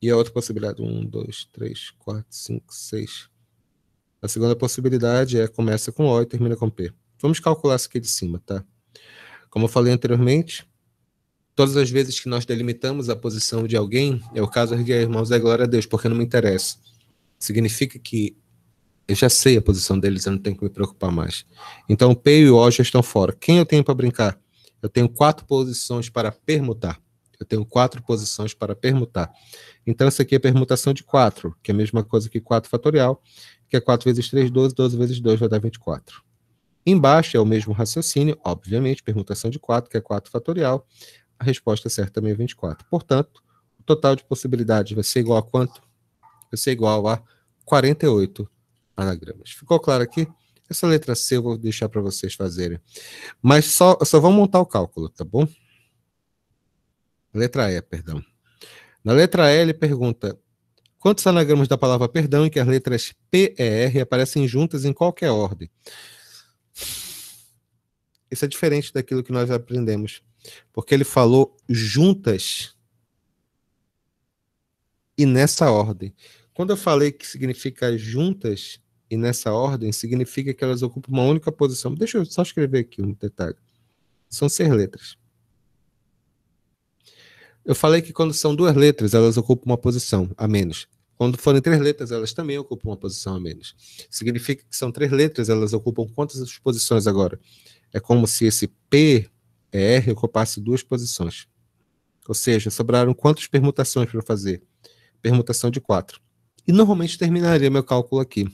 E a outra possibilidade, um, dois, três, quatro, cinco, seis. A segunda possibilidade é começa com O e termina com P. Vamos calcular isso aqui de cima, tá? Como eu falei anteriormente, todas as vezes que nós delimitamos a posição de alguém, é o caso erguer irmãos é glória a Deus, porque não me interessa. Significa que eu já sei a posição deles, eu não tenho que me preocupar mais. Então P e O já estão fora. Quem eu tenho para brincar? Eu tenho quatro posições para permutar. Eu tenho quatro posições para permutar. Então, isso aqui é permutação de 4, que é a mesma coisa que 4 fatorial, que é 4 vezes 3, 12, 12 vezes 2 vai dar 24. Embaixo é o mesmo raciocínio, obviamente, permutação de 4, que é 4 fatorial. A resposta certa também é 24. Portanto, o total de possibilidades vai ser igual a quanto? Vai ser igual a 48 anagramas. Ficou claro aqui? Essa letra C eu vou deixar para vocês fazerem. Mas só, só vão montar o cálculo, tá bom? Letra E, perdão. Na letra E, ele pergunta: quantos anagramas da palavra perdão em que as letras P e R aparecem juntas em qualquer ordem? Isso é diferente daquilo que nós aprendemos, porque ele falou juntas e nessa ordem. Quando eu falei que significa juntas e nessa ordem, significa que elas ocupam uma única posição. Deixa eu só escrever aqui um detalhe. São seis letras. Eu falei que quando são duas letras, elas ocupam uma posição a menos. Quando forem três letras, elas também ocupam uma posição a menos. Significa que são três letras, elas ocupam quantas posições agora? É como se esse P é R ocupasse duas posições. Ou seja, sobraram quantas permutações para fazer? Permutação de quatro. E normalmente terminaria meu cálculo aqui.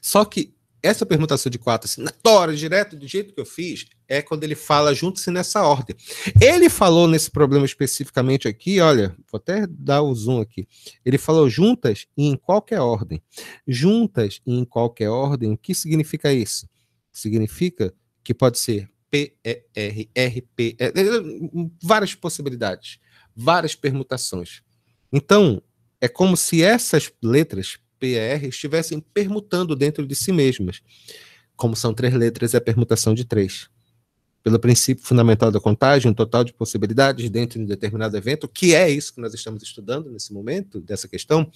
Só que essa permutação de quatro assinatória, direto do jeito que eu fiz, é quando ele fala junto-se nessa ordem. Ele falou nesse problema especificamente aqui, olha, vou até dar o zoom aqui. Ele falou juntas e em qualquer ordem. Juntas e em qualquer ordem, o que significa isso? Significa que pode ser P, E, R, R, P, e, é, é, várias possibilidades, várias permutações. Então, é como se essas letras PR estivessem permutando dentro de si mesmas. Como são três letras, é a permutação de três. Pelo princípio fundamental da contagem, um total de possibilidades dentro de um determinado evento, que é isso que nós estamos estudando nesse momento, dessa questão,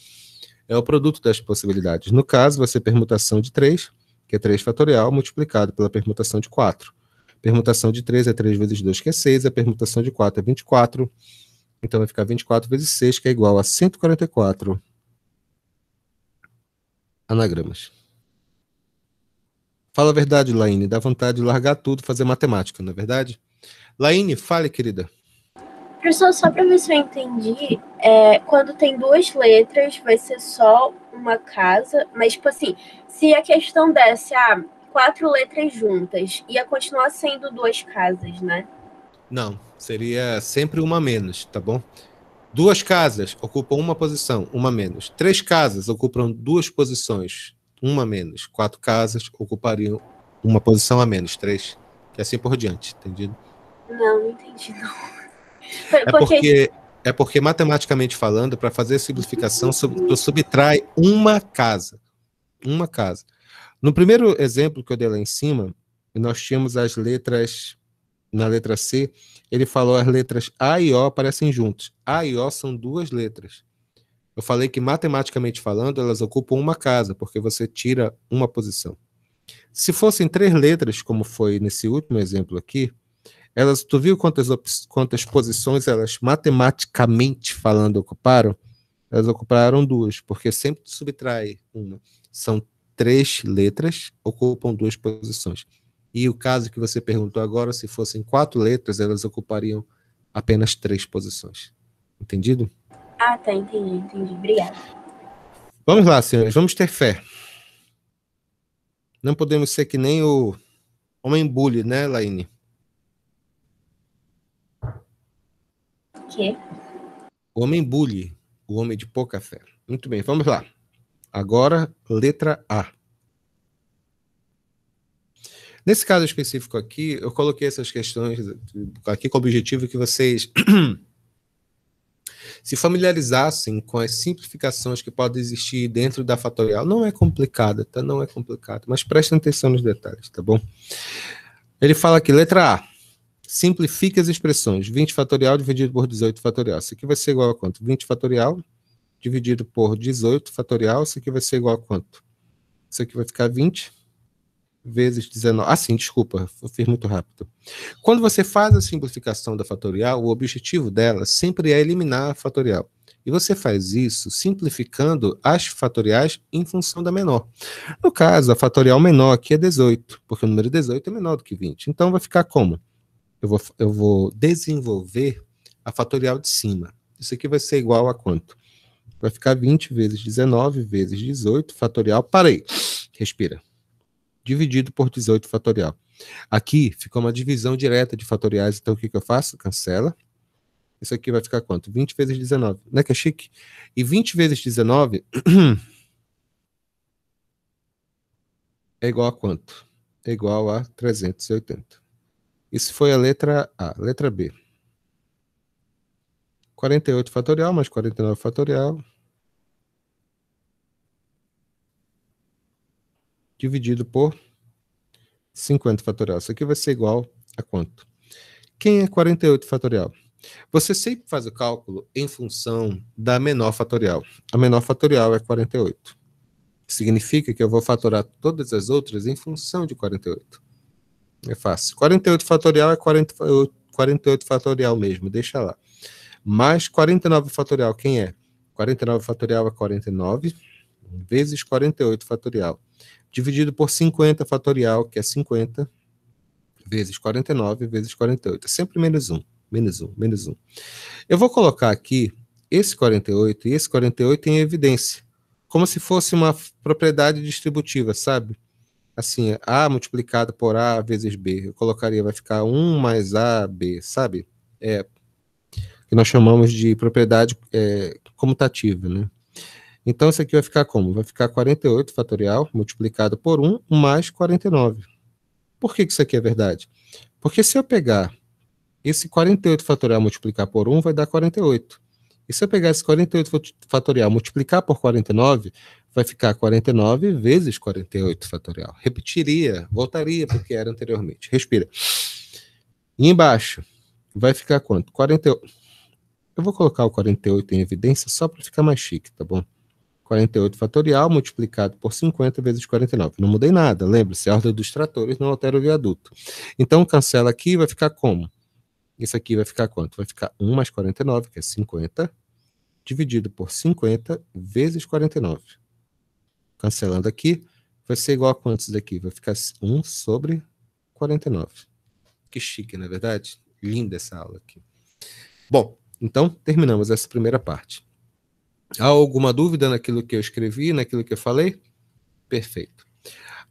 é o produto das possibilidades. No caso, vai ser permutação de 3, que é 3 fatorial, multiplicado pela permutação de 4. Permutação de 3 é 3 vezes 2, que é 6, a permutação de 4 é 24. Então vai ficar 24 vezes 6, que é igual a 144 anagramas. Fala a verdade, Laine. Dá vontade de largar tudo, fazer matemática, não é verdade? Laine, fale, querida. Professor, só para ver se eu entendi, é, quando tem duas letras, vai ser só uma casa, mas, tipo assim, se a questão desse, ah, quatro letras juntas, ia continuar sendo duas casas, né? Não, seria sempre uma menos, tá bom? Duas casas ocupam uma posição, uma menos. Três casas ocupam duas posições, uma menos. Quatro casas ocupariam uma posição a menos, três. E é assim por diante, entendido? Não, não entendi, não. É porque, é porque matematicamente falando, para fazer a simplificação, tu subtrai uma casa. Uma casa. No primeiro exemplo que eu dei lá em cima, nós tínhamos as letras na letra C, ele falou as letras A e O aparecem juntos. A e O são duas letras. Eu falei que matematicamente falando, elas ocupam uma casa, porque você tira uma posição. Se fossem três letras, como foi nesse último exemplo aqui, elas, tu viu quantas, quantas posições elas matematicamente falando ocuparam? Elas ocuparam duas, porque sempre subtrai uma. São três letras, ocupam duas posições. E o caso que você perguntou agora, se fossem quatro letras, elas ocupariam apenas três posições. Entendido? Ah, tá, entendi, entendi. Obrigada. Vamos lá, senhores, vamos ter fé. Não podemos ser que nem o homem bully, né, Laine? O O homem bully, o homem de pouca fé. Muito bem, vamos lá. Agora, letra A. Nesse caso específico aqui, eu coloquei essas questões aqui com o objetivo que vocês [CLEARS THROAT] se familiarizassem com as simplificações que podem existir dentro da fatorial. Não é complicada, tá? Não é complicado, mas prestem atenção nos detalhes, tá bom? Ele fala aqui, letra A. Simplifique as expressões 20 fatorial dividido por 18 fatorial. Isso aqui vai ser igual a quanto? 20 fatorial dividido por 18 fatorial. Isso aqui vai ser igual a quanto? Isso aqui vai ficar 20 vezes 19. Ah, sim, desculpa, eu fiz muito rápido. Quando você faz a simplificação da fatorial, o objetivo dela sempre é eliminar a fatorial. E você faz isso simplificando as fatoriais em função da menor. No caso, a fatorial menor aqui é 18, porque o número 18 é menor do que 20. Então vai ficar como? Eu vou, eu vou desenvolver a fatorial de cima. Isso aqui vai ser igual a quanto? Vai ficar 20 vezes 19 vezes 18, fatorial. Parei. Respira dividido por 18 fatorial. Aqui ficou uma divisão direta de fatoriais, então o que, que eu faço? Cancela. Isso aqui vai ficar quanto? 20 vezes 19. Não é que é chique? E 20 vezes 19 [CLEARS THROAT] é igual a quanto? É igual a 380. Isso foi a letra A. Letra B. 48 fatorial mais 49 fatorial dividido por 50 fatorial. Isso aqui vai ser igual a quanto? Quem é 48 fatorial? Você sempre faz o cálculo em função da menor fatorial. A menor fatorial é 48. Significa que eu vou fatorar todas as outras em função de 48. É fácil. 48 fatorial é 48, 48 fatorial mesmo, deixa lá. Mais 49 fatorial, quem é? 49 fatorial é 49 vezes 48 fatorial dividido por 50 fatorial, que é 50, vezes 49, vezes 48. É sempre menos 1, menos 1, menos 1. Eu vou colocar aqui esse 48 e esse 48 em evidência, como se fosse uma propriedade distributiva, sabe? Assim, A multiplicado por A vezes B. Eu colocaria, vai ficar 1 mais A, B, sabe? É, que nós chamamos de propriedade é, comutativa, né? Então, isso aqui vai ficar como? Vai ficar 48 fatorial multiplicado por 1 mais 49. Por que, isso aqui é verdade? Porque se eu pegar esse 48 fatorial multiplicar por 1, vai dar 48. E se eu pegar esse 48 fatorial multiplicar por 49, vai ficar 49 vezes 48 fatorial. Repetiria, voltaria porque era anteriormente. Respira. E embaixo, vai ficar quanto? 48. Eu vou colocar o 48 em evidência só para ficar mais chique, tá bom? 48 fatorial multiplicado por 50 vezes 49. Não mudei nada, lembre-se, a ordem dos tratores não altera o viaduto. Então, cancela aqui, vai ficar como? Isso aqui vai ficar quanto? Vai ficar 1 mais 49, que é 50, dividido por 50 vezes 49. Cancelando aqui, vai ser igual a quantos daqui? Vai ficar 1 sobre 49. Que chique, não é verdade? Linda essa aula aqui. Bom, então terminamos essa primeira parte. Há alguma dúvida naquilo que eu escrevi, naquilo que eu falei? Perfeito.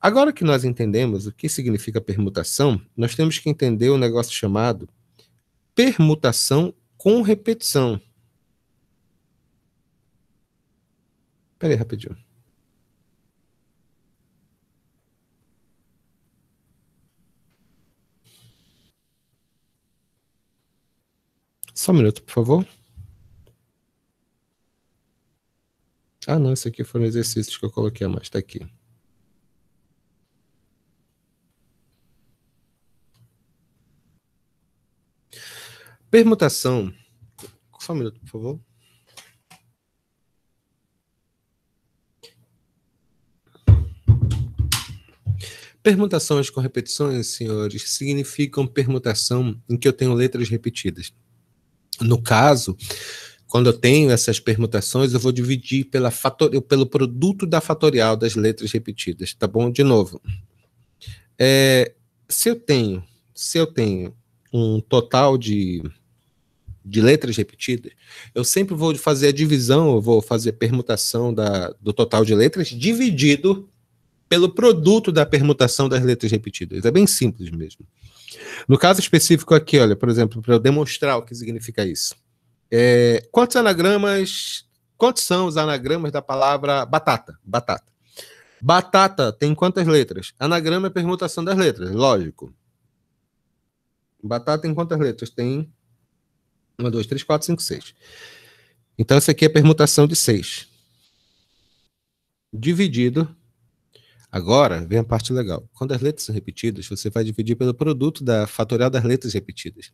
Agora que nós entendemos o que significa permutação, nós temos que entender o um negócio chamado permutação com repetição. Peraí, rapidinho. Só um minuto, por favor. Ah, não, esse aqui foram exercícios que eu coloquei, mas está aqui. Permutação. Só um minuto, por favor. Permutações com repetições, senhores, significam permutação em que eu tenho letras repetidas. No caso, quando eu tenho essas permutações, eu vou dividir pela fator, pelo produto da fatorial das letras repetidas, tá bom? De novo, é, se eu tenho, se eu tenho um total de de letras repetidas, eu sempre vou fazer a divisão, eu vou fazer a permutação da, do total de letras dividido pelo produto da permutação das letras repetidas. É bem simples mesmo. No caso específico aqui, olha, por exemplo, para eu demonstrar o que significa isso. É, quantos anagramas? Quantos são os anagramas da palavra batata? Batata. Batata tem quantas letras? Anagrama é permutação das letras, lógico. Batata tem quantas letras? Tem 1, 2, 3, 4, 5, 6. Então, isso aqui é permutação de 6. Dividido. Agora, vem a parte legal. Quando as letras são repetidas, você vai dividir pelo produto da fatorial das letras repetidas.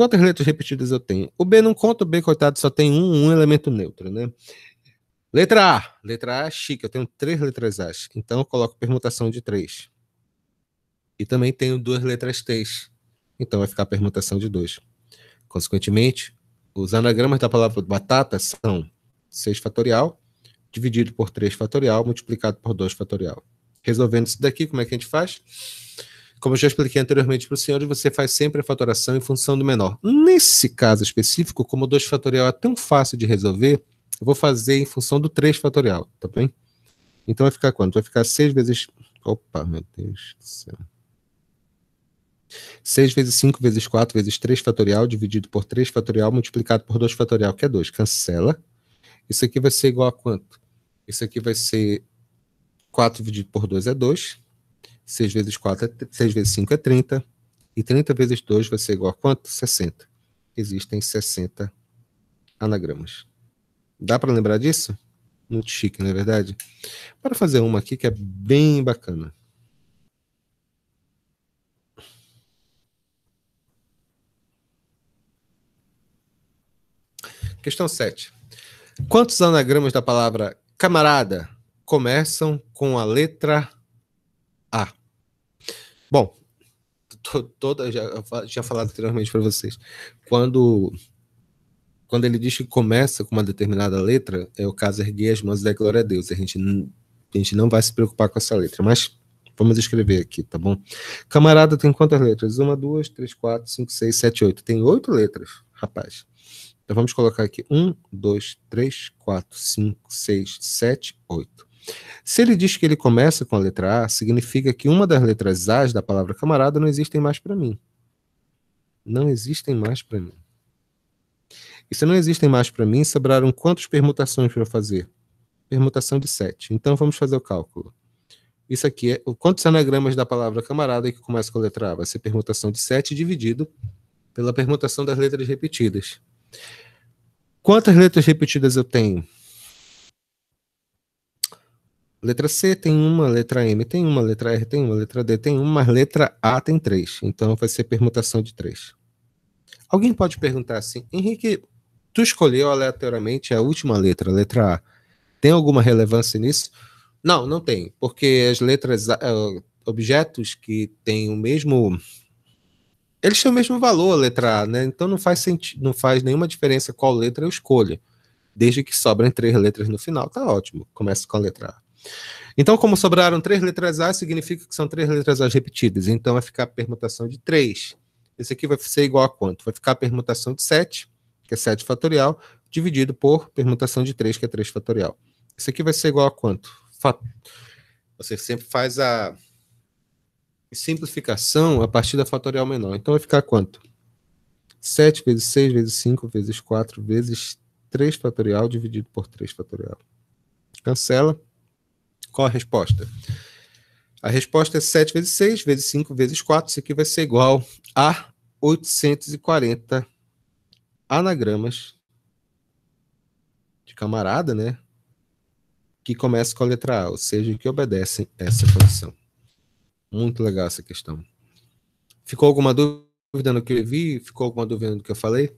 Quantas letras repetidas eu tenho? O B não conta, o B, coitado, só tem um, um elemento neutro, né? Letra A. Letra A é chique, eu tenho três letras A. Então eu coloco permutação de três. E também tenho duas letras T. Então vai ficar permutação de dois. Consequentemente, os anagramas da palavra batata são 6 fatorial dividido por 3 fatorial multiplicado por 2 fatorial. Resolvendo isso daqui, como é que a gente faz? Como eu já expliquei anteriormente para os senhores, você faz sempre a fatoração em função do menor. Nesse caso específico, como o 2 fatorial é tão fácil de resolver, eu vou fazer em função do 3 fatorial, tá bem? Então vai ficar quanto? Vai ficar 6 vezes. Opa, meu Deus do céu. 6 vezes 5 vezes 4 vezes 3 fatorial dividido por 3 fatorial multiplicado por 2 fatorial, que é 2. Cancela. Isso aqui vai ser igual a quanto? Isso aqui vai ser 4 dividido por 2 é 2. 6 vezes 4 é, 6 vezes 5 é 30, e 30 vezes 2 vai ser igual a quanto? 60. Existem 60 anagramas. Dá para lembrar disso? Muito chique, não é verdade? Para fazer uma aqui que é bem bacana. Questão 7. Quantos anagramas da palavra camarada começam com a letra A? Bom, toda já, já falado anteriormente para vocês. Quando quando ele diz que começa com uma determinada letra, é o caso erguer as mãos e glória a Deus. A gente, a gente não vai se preocupar com essa letra, mas vamos escrever aqui, tá bom? Camarada tem quantas letras? Uma, duas, três, quatro, cinco, seis, sete, oito. Tem oito letras, rapaz. Então vamos colocar aqui: um, dois, três, quatro, cinco, seis, sete, oito. Se ele diz que ele começa com a letra A, significa que uma das letras A da palavra camarada não existem mais para mim. Não existem mais para mim. E se não existem mais para mim, sobraram quantas permutações para fazer? Permutação de 7. Então vamos fazer o cálculo. Isso aqui é quantos anagramas da palavra camarada é que começa com a letra A? Vai ser permutação de 7 dividido pela permutação das letras repetidas. Quantas letras repetidas eu tenho? letra C tem uma, letra M tem uma, letra R tem uma, letra D tem uma, mas letra A tem três. Então vai ser permutação de três. Alguém pode perguntar assim, Henrique, tu escolheu aleatoriamente a última letra, a letra A. Tem alguma relevância nisso? Não, não tem, porque as letras, objetos que têm o mesmo eles têm o mesmo valor, a letra A, né? Então não faz, sentido, não faz nenhuma diferença qual letra eu escolha. Desde que sobrem três letras no final, tá ótimo. Começa com a letra A. Então, como sobraram três letras A, significa que são três letras A repetidas. Então, vai ficar a permutação de 3. Esse aqui vai ser igual a quanto? Vai ficar a permutação de 7, que é 7 fatorial, dividido por permutação de 3, que é 3 fatorial. Isso aqui vai ser igual a quanto? Você sempre faz a simplificação a partir da fatorial menor. Então, vai ficar quanto? 7 vezes 6 vezes 5 vezes 4 vezes 3 fatorial dividido por 3 fatorial. Cancela qual a resposta? A resposta é 7 vezes 6, vezes 5, vezes 4. Isso aqui vai ser igual a 840 anagramas de camarada, né? Que começa com a letra A, ou seja, que obedecem essa condição. Muito legal essa questão. Ficou alguma dúvida no que eu vi? Ficou alguma dúvida no que eu falei?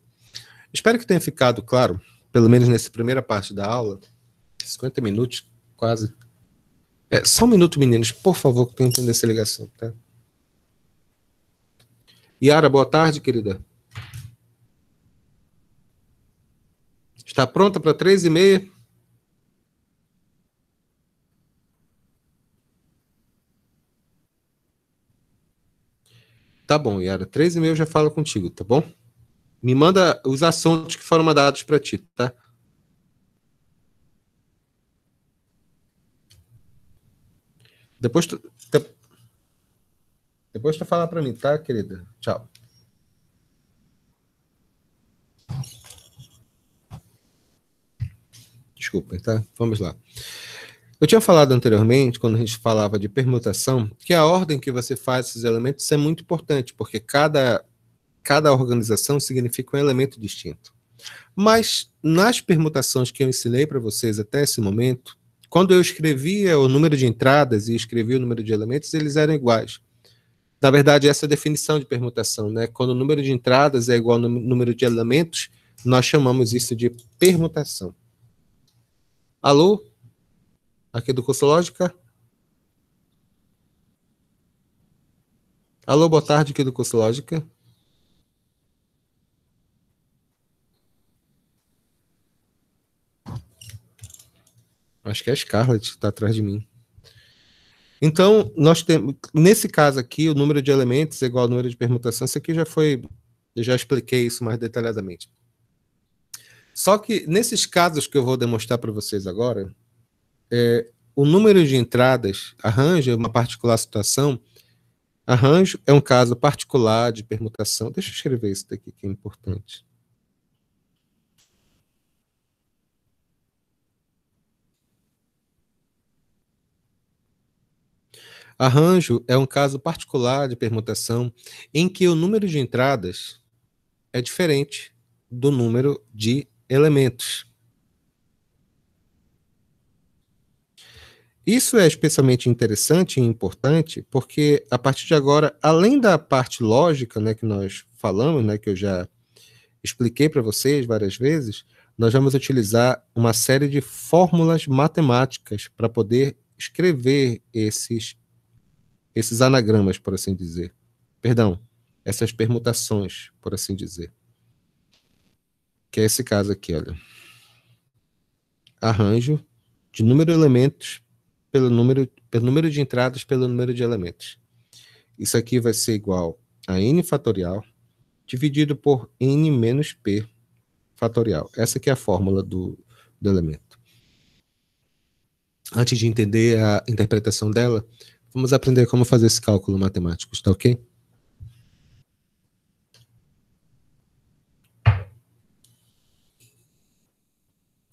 Espero que tenha ficado claro, pelo menos nessa primeira parte da aula, 50 minutos quase. É, só um minuto, meninos, por favor, que eu tenho que entender essa ligação, tá? Yara, boa tarde, querida. Está pronta para três e meia? Tá bom, Yara. Três e meia eu já falo contigo, tá bom? Me manda os assuntos que foram mandados para ti, tá? Depois tu, te, depois tu fala para mim, tá, querida? Tchau. Desculpem, tá? Vamos lá. Eu tinha falado anteriormente, quando a gente falava de permutação, que a ordem que você faz esses elementos é muito importante, porque cada, cada organização significa um elemento distinto. Mas nas permutações que eu ensinei para vocês até esse momento, quando eu escrevia o número de entradas e escrevia o número de elementos, eles eram iguais. Na verdade, essa é a definição de permutação, né? Quando o número de entradas é igual ao número de elementos, nós chamamos isso de permutação. Alô? Aqui do curso Lógica? Alô, boa tarde, aqui do curso Lógica. Acho que é a Scarlet que está atrás de mim. Então, nós temos. Nesse caso aqui, o número de elementos é igual ao número de permutação. Isso aqui já foi. Eu já expliquei isso mais detalhadamente. Só que nesses casos que eu vou demonstrar para vocês agora, é, o número de entradas arranja uma particular situação. Arranjo é um caso particular de permutação. Deixa eu escrever isso daqui que é importante. Arranjo é um caso particular de permutação em que o número de entradas é diferente do número de elementos. Isso é especialmente interessante e importante porque, a partir de agora, além da parte lógica né, que nós falamos, né, que eu já expliquei para vocês várias vezes, nós vamos utilizar uma série de fórmulas matemáticas para poder escrever esses esses anagramas, por assim dizer. Perdão, essas permutações, por assim dizer. Que é esse caso aqui, olha. Arranjo de número de elementos pelo número, pelo número de entradas pelo número de elementos. Isso aqui vai ser igual a n fatorial dividido por n menos p fatorial. Essa aqui é a fórmula do, do elemento. Antes de entender a interpretação dela, Vamos aprender como fazer esse cálculo matemático, está ok?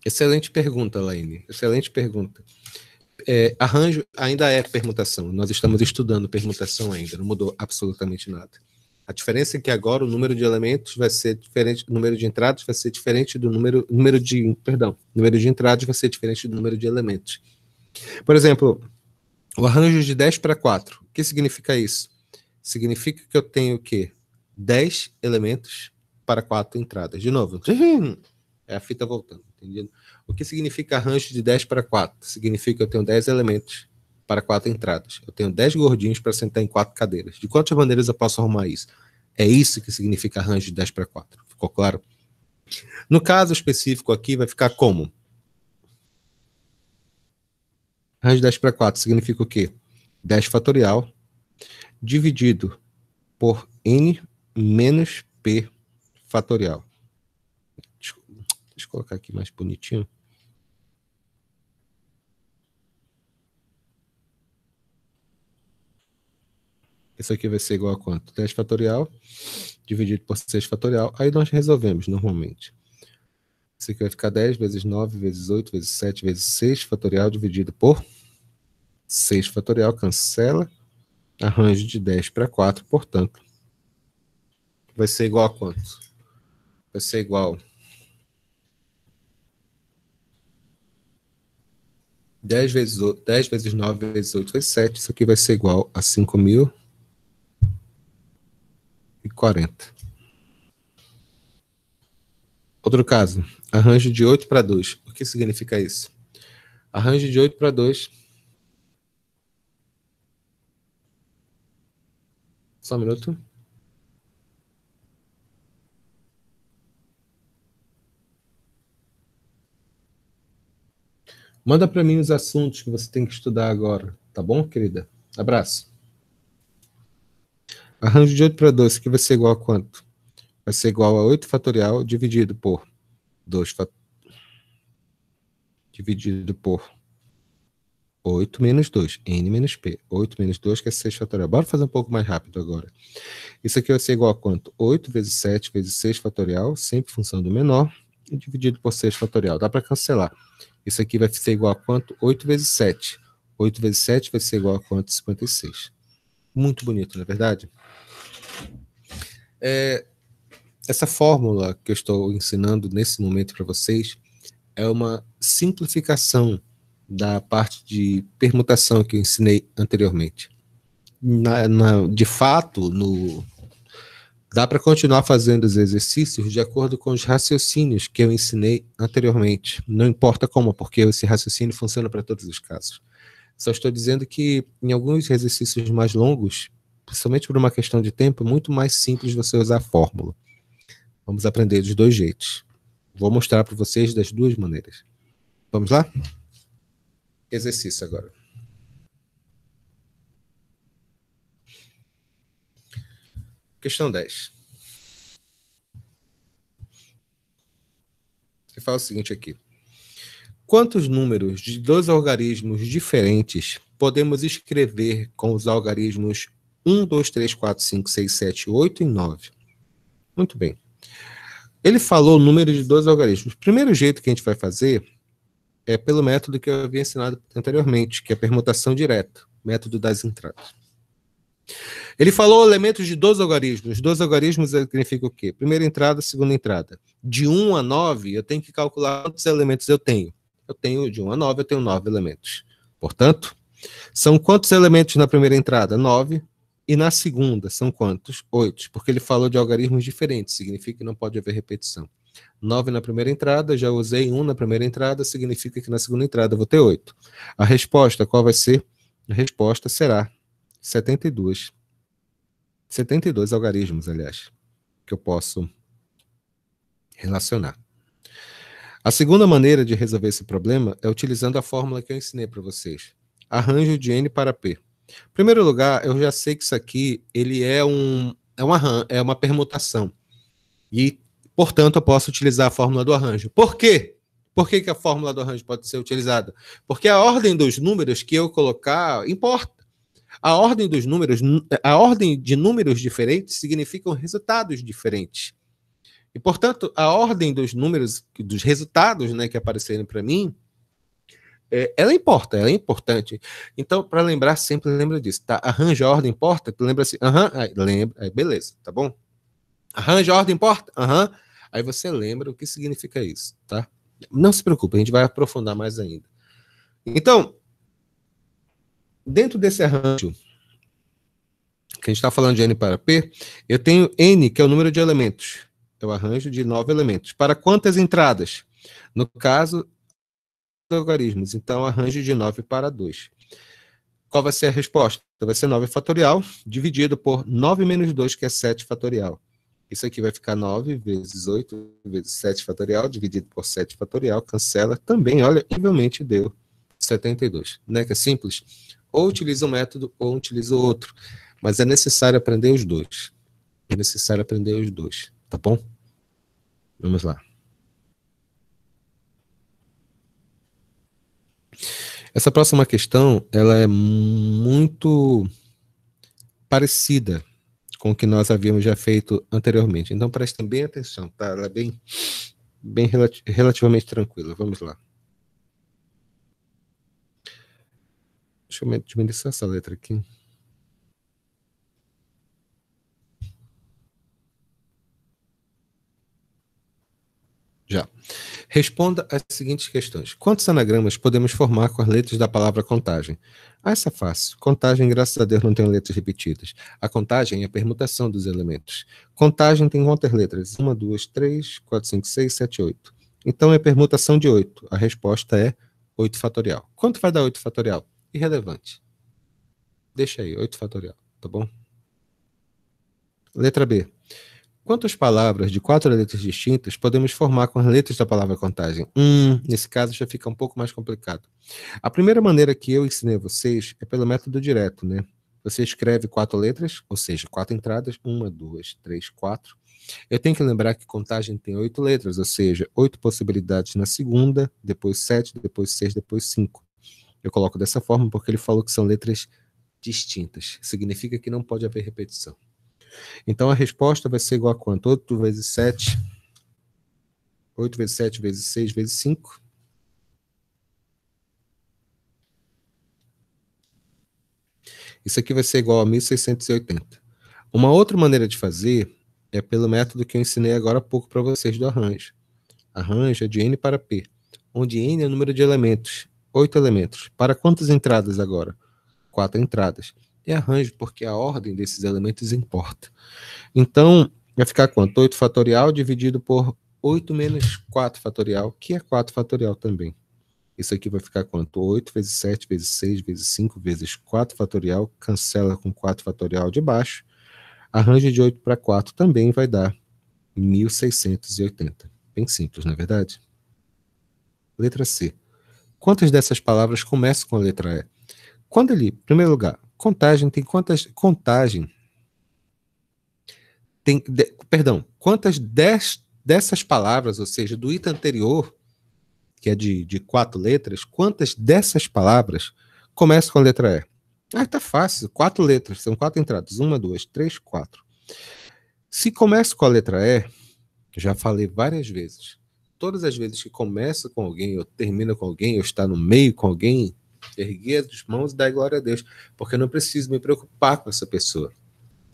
Excelente pergunta, Laine. Excelente pergunta. É, arranjo ainda é permutação. Nós estamos estudando permutação ainda, não mudou absolutamente nada. A diferença é que agora o número de elementos vai ser diferente, o número de entradas vai ser diferente do número, número de, perdão, número de entradas vai ser diferente do número de elementos. Por exemplo, o arranjo de 10 para 4. O que significa isso? Significa que eu tenho o 10 elementos para 4 entradas. De novo. [LAUGHS] É a fita voltando, entendido? O que significa arranjo de 10 para 4? Significa que eu tenho 10 elementos para 4 entradas. Eu tenho 10 gordinhos para sentar em 4 cadeiras. De quantas maneiras eu posso arrumar isso? É isso que significa arranjo de 10 para 4. Ficou claro? No caso específico aqui, vai ficar como? Range de 10 para 4 significa o quê? 10 fatorial dividido por n menos p fatorial. Deixa, deixa eu colocar aqui mais bonitinho. Isso aqui vai ser igual a quanto? 10 fatorial dividido por 6 fatorial. Aí nós resolvemos normalmente. Isso aqui vai ficar 10 vezes 9 vezes 8 vezes 7 vezes 6 fatorial dividido por 6 fatorial, cancela. Arranjo de 10 para 4, portanto, vai ser igual a quanto? Vai ser igual 10 vezes, 10 vezes 9 vezes 8 vezes 7, isso aqui vai ser igual a 5.040. Outro caso, Arranjo de 8 para 2. O que significa isso? Arranjo de 8 para 2. Só um minuto. Manda para mim os assuntos que você tem que estudar agora, tá bom, querida? Abraço. Arranjo de 8 para 2, que vai ser igual a quanto? Vai ser igual a 8 fatorial dividido por 2 dividido por 8 menos 2, n menos p. 8 menos 2, que é 6 fatorial. Bora fazer um pouco mais rápido agora. Isso aqui vai ser igual a quanto? 8 vezes 7 vezes 6 fatorial, sempre função do menor, e dividido por 6 fatorial. Dá para cancelar. Isso aqui vai ser igual a quanto? 8 vezes 7. 8 vezes 7 vai ser igual a quanto? 56. Muito bonito, não é verdade? É, essa fórmula que eu estou ensinando nesse momento para vocês é uma simplificação da parte de permutação que eu ensinei anteriormente. Na, na, de fato, no, dá para continuar fazendo os exercícios de acordo com os raciocínios que eu ensinei anteriormente. Não importa como, porque esse raciocínio funciona para todos os casos. Só estou dizendo que em alguns exercícios mais longos, principalmente por uma questão de tempo, é muito mais simples você usar a fórmula. Vamos aprender dos dois jeitos. Vou mostrar para vocês das duas maneiras. Vamos lá? Exercício agora. Questão 10. Você fala o seguinte aqui. Quantos números de dois algarismos diferentes podemos escrever com os algarismos 1, 2, 3, 4, 5, 6, 7, 8 e 9? Muito bem. Ele falou o número de dois algarismos. O primeiro jeito que a gente vai fazer é pelo método que eu havia ensinado anteriormente, que é a permutação direta, método das entradas. Ele falou elementos de dois algarismos. Dois algarismos significa o quê? Primeira entrada, segunda entrada. De 1 a 9, eu tenho que calcular quantos elementos eu tenho. Eu tenho de 1 a 9, eu tenho 9 elementos. Portanto, são quantos elementos na primeira entrada? 9. E na segunda, são quantos? Oito, porque ele falou de algarismos diferentes, significa que não pode haver repetição. Nove na primeira entrada, já usei um na primeira entrada, significa que na segunda entrada vou ter oito. A resposta, qual vai ser? A resposta será 72. 72 algarismos, aliás, que eu posso relacionar. A segunda maneira de resolver esse problema é utilizando a fórmula que eu ensinei para vocês. Arranjo de N para P primeiro lugar, eu já sei que isso aqui ele é, um, é, um é uma permutação. E, portanto, eu posso utilizar a fórmula do arranjo. Por quê? Por que, que a fórmula do arranjo pode ser utilizada? Porque a ordem dos números que eu colocar importa. A ordem dos números, a ordem de números diferentes significam resultados diferentes. E, portanto, a ordem dos números, dos resultados né, que aparecerem para mim, é, ela importa, ela é importante. Então, para lembrar, sempre lembra disso, tá? Arranja a ordem importa, tu lembra assim, aham, uh lembra, aí, beleza, tá bom? Arranja a ordem importa, aham, aí você lembra o que significa isso, tá? Não se preocupe, a gente vai aprofundar mais ainda. Então, dentro desse arranjo que a gente está falando de N para P, eu tenho N, que é o número de elementos. É o arranjo de nove elementos. Para quantas entradas? No caso, algarismos. Então, arranjo de 9 para 2. Qual vai ser a resposta? Então, vai ser 9 fatorial dividido por 9 menos 2, que é 7 fatorial. Isso aqui vai ficar 9 vezes 8 vezes 7 fatorial, dividido por 7 fatorial, cancela. Também, olha, incrivelmente deu 72. Não é que é simples? Ou utiliza um método ou utiliza o outro. Mas é necessário aprender os dois. É necessário aprender os dois, tá bom? Vamos lá. Essa próxima questão, ela é muito parecida com o que nós havíamos já feito anteriormente. Então prestem bem atenção, tá? Ela é bem, bem relati relativamente tranquila. Vamos lá. Deixa eu diminuir essa letra aqui. Já. Responda as seguintes questões. Quantos anagramas podemos formar com as letras da palavra contagem? Ah, essa é fácil. Contagem, graças a Deus, não tem letras repetidas. A contagem é a permutação dos elementos. Contagem tem quantas letras? Uma, duas, três, quatro, cinco, seis, sete, oito. Então é permutação de oito. A resposta é 8 fatorial. Quanto vai dar 8 fatorial? Irrelevante. Deixa aí, 8 fatorial, tá bom? Letra B. Quantas palavras de quatro letras distintas podemos formar com as letras da palavra contagem? Hum, nesse caso já fica um pouco mais complicado. A primeira maneira que eu ensinei vocês é pelo método direto, né? Você escreve quatro letras, ou seja, quatro entradas, uma, duas, três, quatro. Eu tenho que lembrar que contagem tem oito letras, ou seja, oito possibilidades na segunda, depois sete, depois seis, depois cinco. Eu coloco dessa forma porque ele falou que são letras distintas. Significa que não pode haver repetição. Então a resposta vai ser igual a quanto? 8 vezes 7. 8 vezes 7 vezes 6 vezes 5. Isso aqui vai ser igual a 1680. Uma outra maneira de fazer é pelo método que eu ensinei agora há pouco para vocês do arranjo. Arranjo é de n para p, onde n é o número de elementos, 8 elementos. Para quantas entradas agora? 4 entradas e arranjo, porque a ordem desses elementos importa. Então, vai ficar quanto? 8 fatorial dividido por 8 menos 4 fatorial, que é 4 fatorial também. Isso aqui vai ficar quanto? 8 vezes 7 vezes 6 vezes 5 vezes 4 fatorial, cancela com 4 fatorial de baixo. Arranjo de 8 para 4 também vai dar 1680. Bem simples, não é verdade? Letra C. Quantas dessas palavras começam com a letra E? Quando ele, em primeiro lugar, Contagem tem quantas. Contagem. Tem, de, perdão, quantas des, dessas palavras, ou seja, do item anterior, que é de, de quatro letras, quantas dessas palavras começam com a letra E? Ah, tá fácil. Quatro letras, são quatro entradas. Uma, duas, três, quatro. Se começa com a letra E, já falei várias vezes. Todas as vezes que começa com alguém, ou termina com alguém, ou está no meio com alguém, erguer as mãos e dar glória a Deus, porque eu não preciso me preocupar com essa pessoa.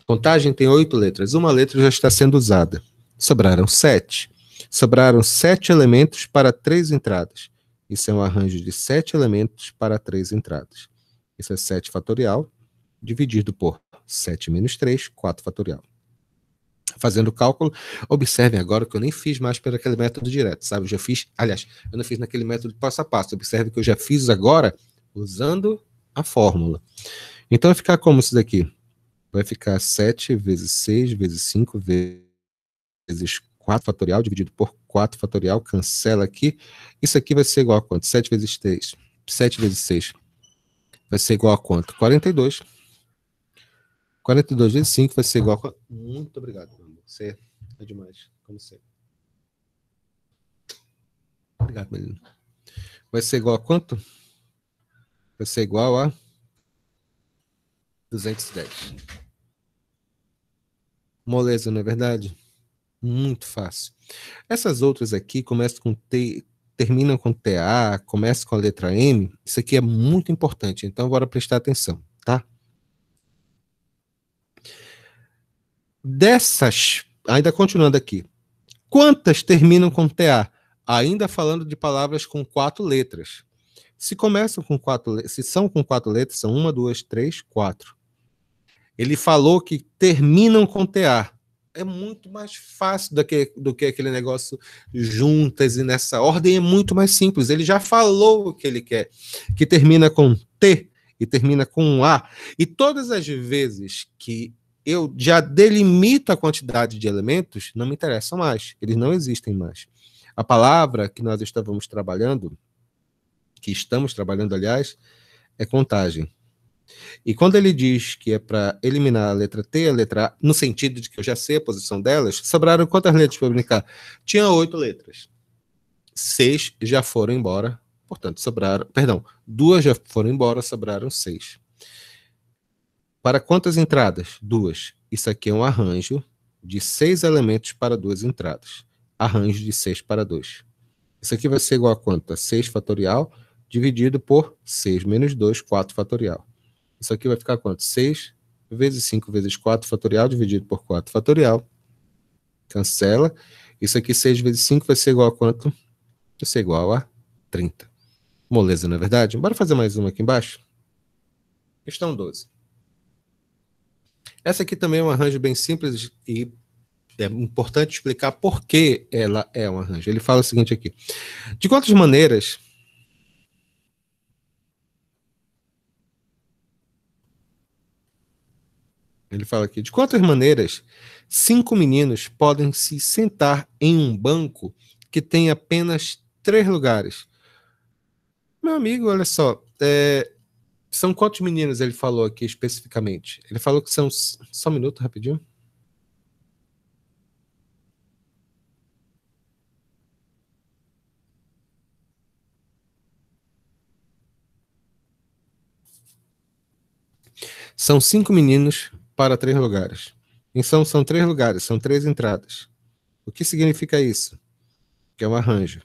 Contagem tem oito letras, uma letra já está sendo usada. Sobraram sete. Sobraram sete elementos para três entradas. Isso é um arranjo de sete elementos para três entradas. Isso é 7 fatorial, dividido por 7 menos 3, 4 fatorial. Fazendo o cálculo, observem agora que eu nem fiz mais pelo aquele método direto, sabe? Eu já fiz, aliás, eu não fiz naquele método passo a passo. Observe que eu já fiz agora usando a fórmula. Então vai ficar como isso daqui? Vai ficar 7 vezes 6 vezes 5 vezes 4 fatorial dividido por 4 fatorial, cancela aqui. Isso aqui vai ser igual a quanto? 7 vezes 3. 7 vezes 6 vai ser igual a quanto? 42. 42 vezes 5 vai ser igual a... Muito obrigado, meu amor. Você é demais, como sempre. Obrigado, menino. Vai ser igual a quanto? Vai ser igual a 210. Moleza, não é verdade? Muito fácil. Essas outras aqui começam com T, terminam com TA, começam com a letra M. Isso aqui é muito importante, então bora prestar atenção, tá? Dessas, ainda continuando aqui, quantas terminam com TA? Ainda falando de palavras com quatro letras. Se começam com quatro, se são com quatro letras, são uma, duas, três, quatro. Ele falou que terminam com TA. É muito mais fácil do que, do que aquele negócio juntas e nessa ordem é muito mais simples. Ele já falou o que ele quer, que termina com T e termina com A. E todas as vezes que eu já delimito a quantidade de elementos, não me interessam mais, eles não existem mais. A palavra que nós estávamos trabalhando que estamos trabalhando, aliás, é contagem. E quando ele diz que é para eliminar a letra T e a letra A, no sentido de que eu já sei a posição delas, sobraram quantas letras para brincar? Tinha oito letras. Seis já foram embora, portanto, sobraram. Perdão, duas já foram embora, sobraram seis. Para quantas entradas? Duas. Isso aqui é um arranjo de seis elementos para duas entradas. Arranjo de seis para dois. Isso aqui vai ser igual a quanto? 6 fatorial dividido por 6 menos 2, 4 fatorial. Isso aqui vai ficar quanto? 6 vezes 5 vezes 4 fatorial dividido por 4 fatorial. Cancela. Isso aqui, 6 vezes 5, vai ser igual a quanto? Vai ser igual a 30. Moleza, não é verdade? Bora fazer mais uma aqui embaixo? Questão 12. Essa aqui também é um arranjo bem simples e é importante explicar por que ela é um arranjo. Ele fala o seguinte aqui. De quantas maneiras Ele fala aqui: de quantas maneiras cinco meninos podem se sentar em um banco que tem apenas três lugares? Meu amigo, olha só. É, são quantos meninos ele falou aqui especificamente? Ele falou que são. Só um minuto, rapidinho. São cinco meninos para três lugares. então são, são três lugares, são três entradas. O que significa isso? Que é um arranjo.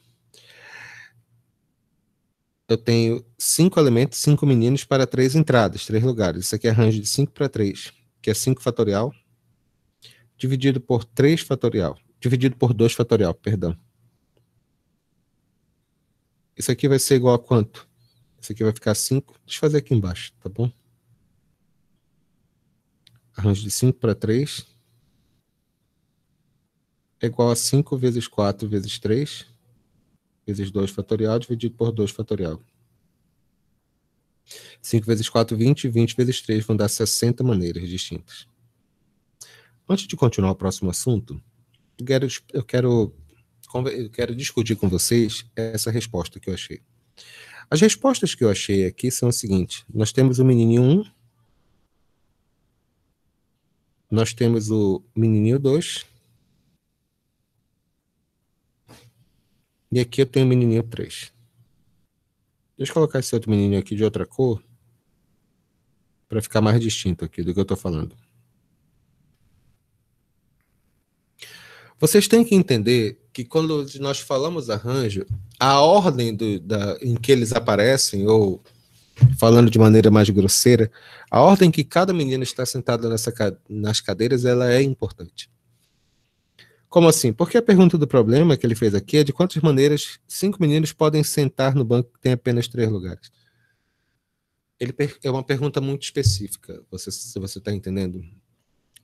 Eu tenho cinco elementos, cinco meninos para três entradas, três lugares. Isso aqui é arranjo de 5 para 3, que é 5 fatorial, dividido por 3 fatorial, dividido por 2 fatorial, perdão. Isso aqui vai ser igual a quanto? Isso aqui vai ficar 5. Deixa eu fazer aqui embaixo, tá bom? arranjo de 5 para 3 é igual a 5 vezes 4 vezes 3 vezes 2 fatorial dividido por 2 fatorial. 5 vezes 4, 20. 20 vezes 3 vão dar 60 maneiras distintas. Antes de continuar o próximo assunto, eu quero, eu quero, eu quero discutir com vocês essa resposta que eu achei. As respostas que eu achei aqui são as seguintes. Nós temos o menininho 1, nós temos o menininho 2. E aqui eu tenho o menininho 3. Deixa eu colocar esse outro menininho aqui de outra cor. Para ficar mais distinto aqui do que eu estou falando. Vocês têm que entender que quando nós falamos arranjo, a ordem do, da, em que eles aparecem, ou falando de maneira mais grosseira, a ordem que cada menina está sentada nessa, nas cadeiras ela é importante. Como assim? Porque a pergunta do problema que ele fez aqui é de quantas maneiras cinco meninos podem sentar no banco que tem apenas três lugares. Ele é uma pergunta muito específica, você, se você está entendendo.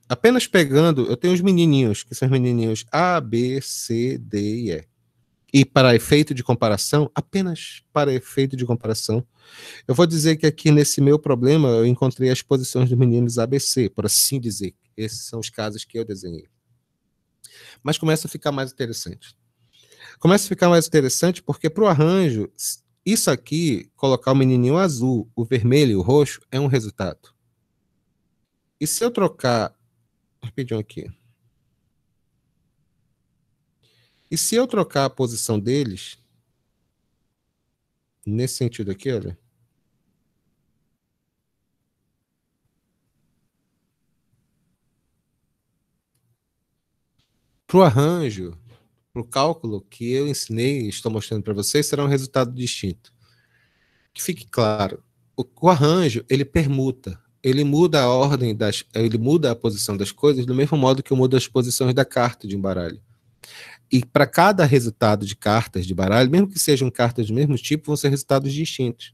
Apenas pegando, eu tenho os menininhos, que são os menininhos A, B, C, D e E. E para efeito de comparação, apenas para efeito de comparação, eu vou dizer que aqui nesse meu problema eu encontrei as posições dos meninos ABC, por assim dizer. Esses são os casos que eu desenhei. Mas começa a ficar mais interessante. Começa a ficar mais interessante porque para o arranjo, isso aqui, colocar o menininho azul, o vermelho e o roxo, é um resultado. E se eu trocar... Rapidinho aqui. E se eu trocar a posição deles, nesse sentido aqui, olha. Para o arranjo, para o cálculo que eu ensinei e estou mostrando para vocês, será um resultado distinto. Que fique claro, o, o arranjo ele permuta, ele muda a ordem das, ele muda a posição das coisas do mesmo modo que eu mudo as posições da carta de um baralho. E para cada resultado de cartas de baralho, mesmo que sejam cartas do mesmo tipo, vão ser resultados distintos.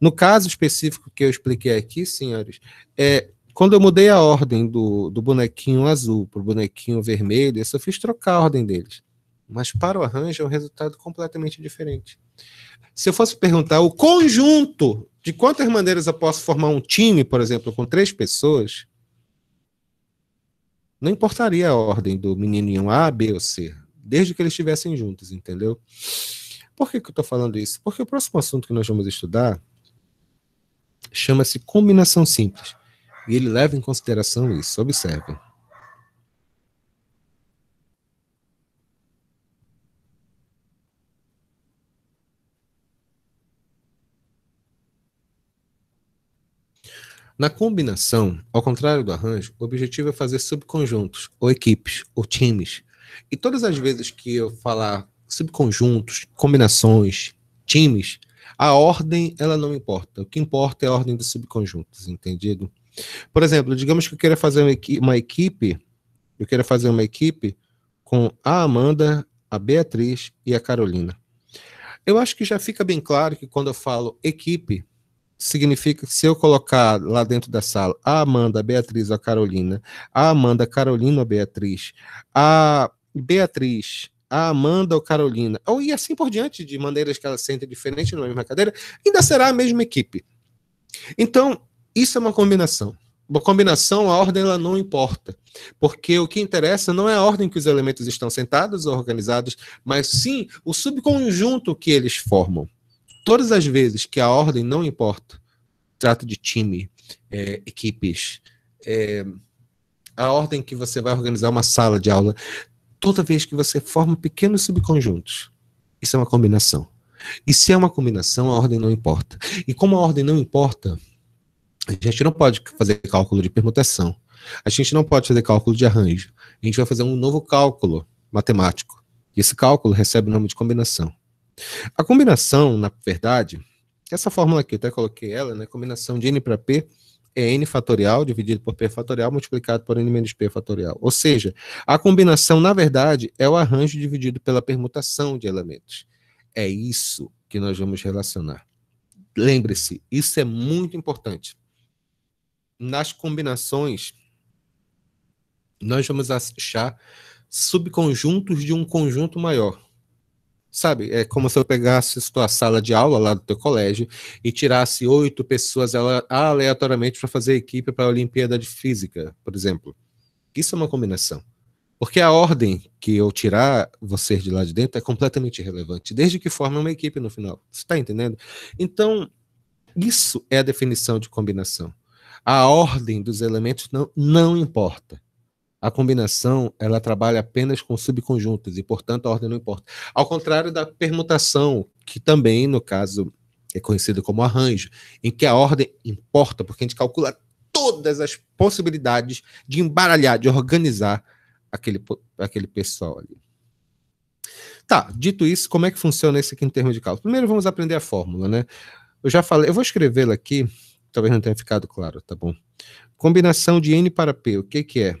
No caso específico que eu expliquei aqui, senhores, é, quando eu mudei a ordem do, do bonequinho azul para o bonequinho vermelho, eu só fiz trocar a ordem deles. Mas para o arranjo é um resultado completamente diferente. Se eu fosse perguntar o conjunto de quantas maneiras eu posso formar um time, por exemplo, com três pessoas, não importaria a ordem do menininho A, B ou C desde que eles estivessem juntos, entendeu? Por que, que eu estou falando isso? Porque o próximo assunto que nós vamos estudar chama-se combinação simples. E ele leva em consideração isso. Observem. Na combinação, ao contrário do arranjo, o objetivo é fazer subconjuntos, ou equipes, ou times, e todas as vezes que eu falar subconjuntos, combinações, times, a ordem ela não importa. O que importa é a ordem dos subconjuntos, entendido? Por exemplo, digamos que eu queira fazer uma equipe, eu queira fazer uma equipe com a Amanda, a Beatriz e a Carolina. Eu acho que já fica bem claro que quando eu falo equipe, significa que se eu colocar lá dentro da sala a Amanda, a Beatriz, a Carolina, a Amanda, a Carolina, a Beatriz, a Beatriz, a Amanda ou Carolina, ou e assim por diante, de maneiras que elas sentem diferente na mesma cadeira, ainda será a mesma equipe. Então, isso é uma combinação. Uma combinação, a ordem ela não importa, porque o que interessa não é a ordem que os elementos estão sentados ou organizados, mas sim o subconjunto que eles formam. Todas as vezes que a ordem não importa, trata de time, é, equipes, é, a ordem que você vai organizar uma sala de aula, toda vez que você forma pequenos subconjuntos, isso é uma combinação. E se é uma combinação, a ordem não importa. E como a ordem não importa, a gente não pode fazer cálculo de permutação. A gente não pode fazer cálculo de arranjo. A gente vai fazer um novo cálculo matemático. E esse cálculo recebe o nome de combinação. A combinação, na verdade, essa fórmula aqui, eu até coloquei ela, né? Combinação de n para p é n fatorial dividido por p fatorial multiplicado por n menos p fatorial. Ou seja, a combinação, na verdade, é o arranjo dividido pela permutação de elementos. É isso que nós vamos relacionar. Lembre-se, isso é muito importante. Nas combinações, nós vamos achar subconjuntos de um conjunto maior. Sabe, é como se eu pegasse a sala de aula lá do teu colégio e tirasse oito pessoas aleatoriamente para fazer equipe para a Olimpíada de Física, por exemplo. Isso é uma combinação. Porque a ordem que eu tirar vocês de lá de dentro é completamente irrelevante, desde que forme uma equipe no final. Você está entendendo? Então, isso é a definição de combinação. A ordem dos elementos não, não importa. A combinação, ela trabalha apenas com subconjuntos e, portanto, a ordem não importa. Ao contrário da permutação, que também, no caso, é conhecida como arranjo, em que a ordem importa, porque a gente calcula todas as possibilidades de embaralhar, de organizar aquele, aquele pessoal ali. Tá, dito isso, como é que funciona esse aqui em termos de cálculo? Primeiro vamos aprender a fórmula, né? Eu já falei, eu vou escrevê-la aqui, talvez não tenha ficado claro, tá bom? Combinação de n para p, o que que é?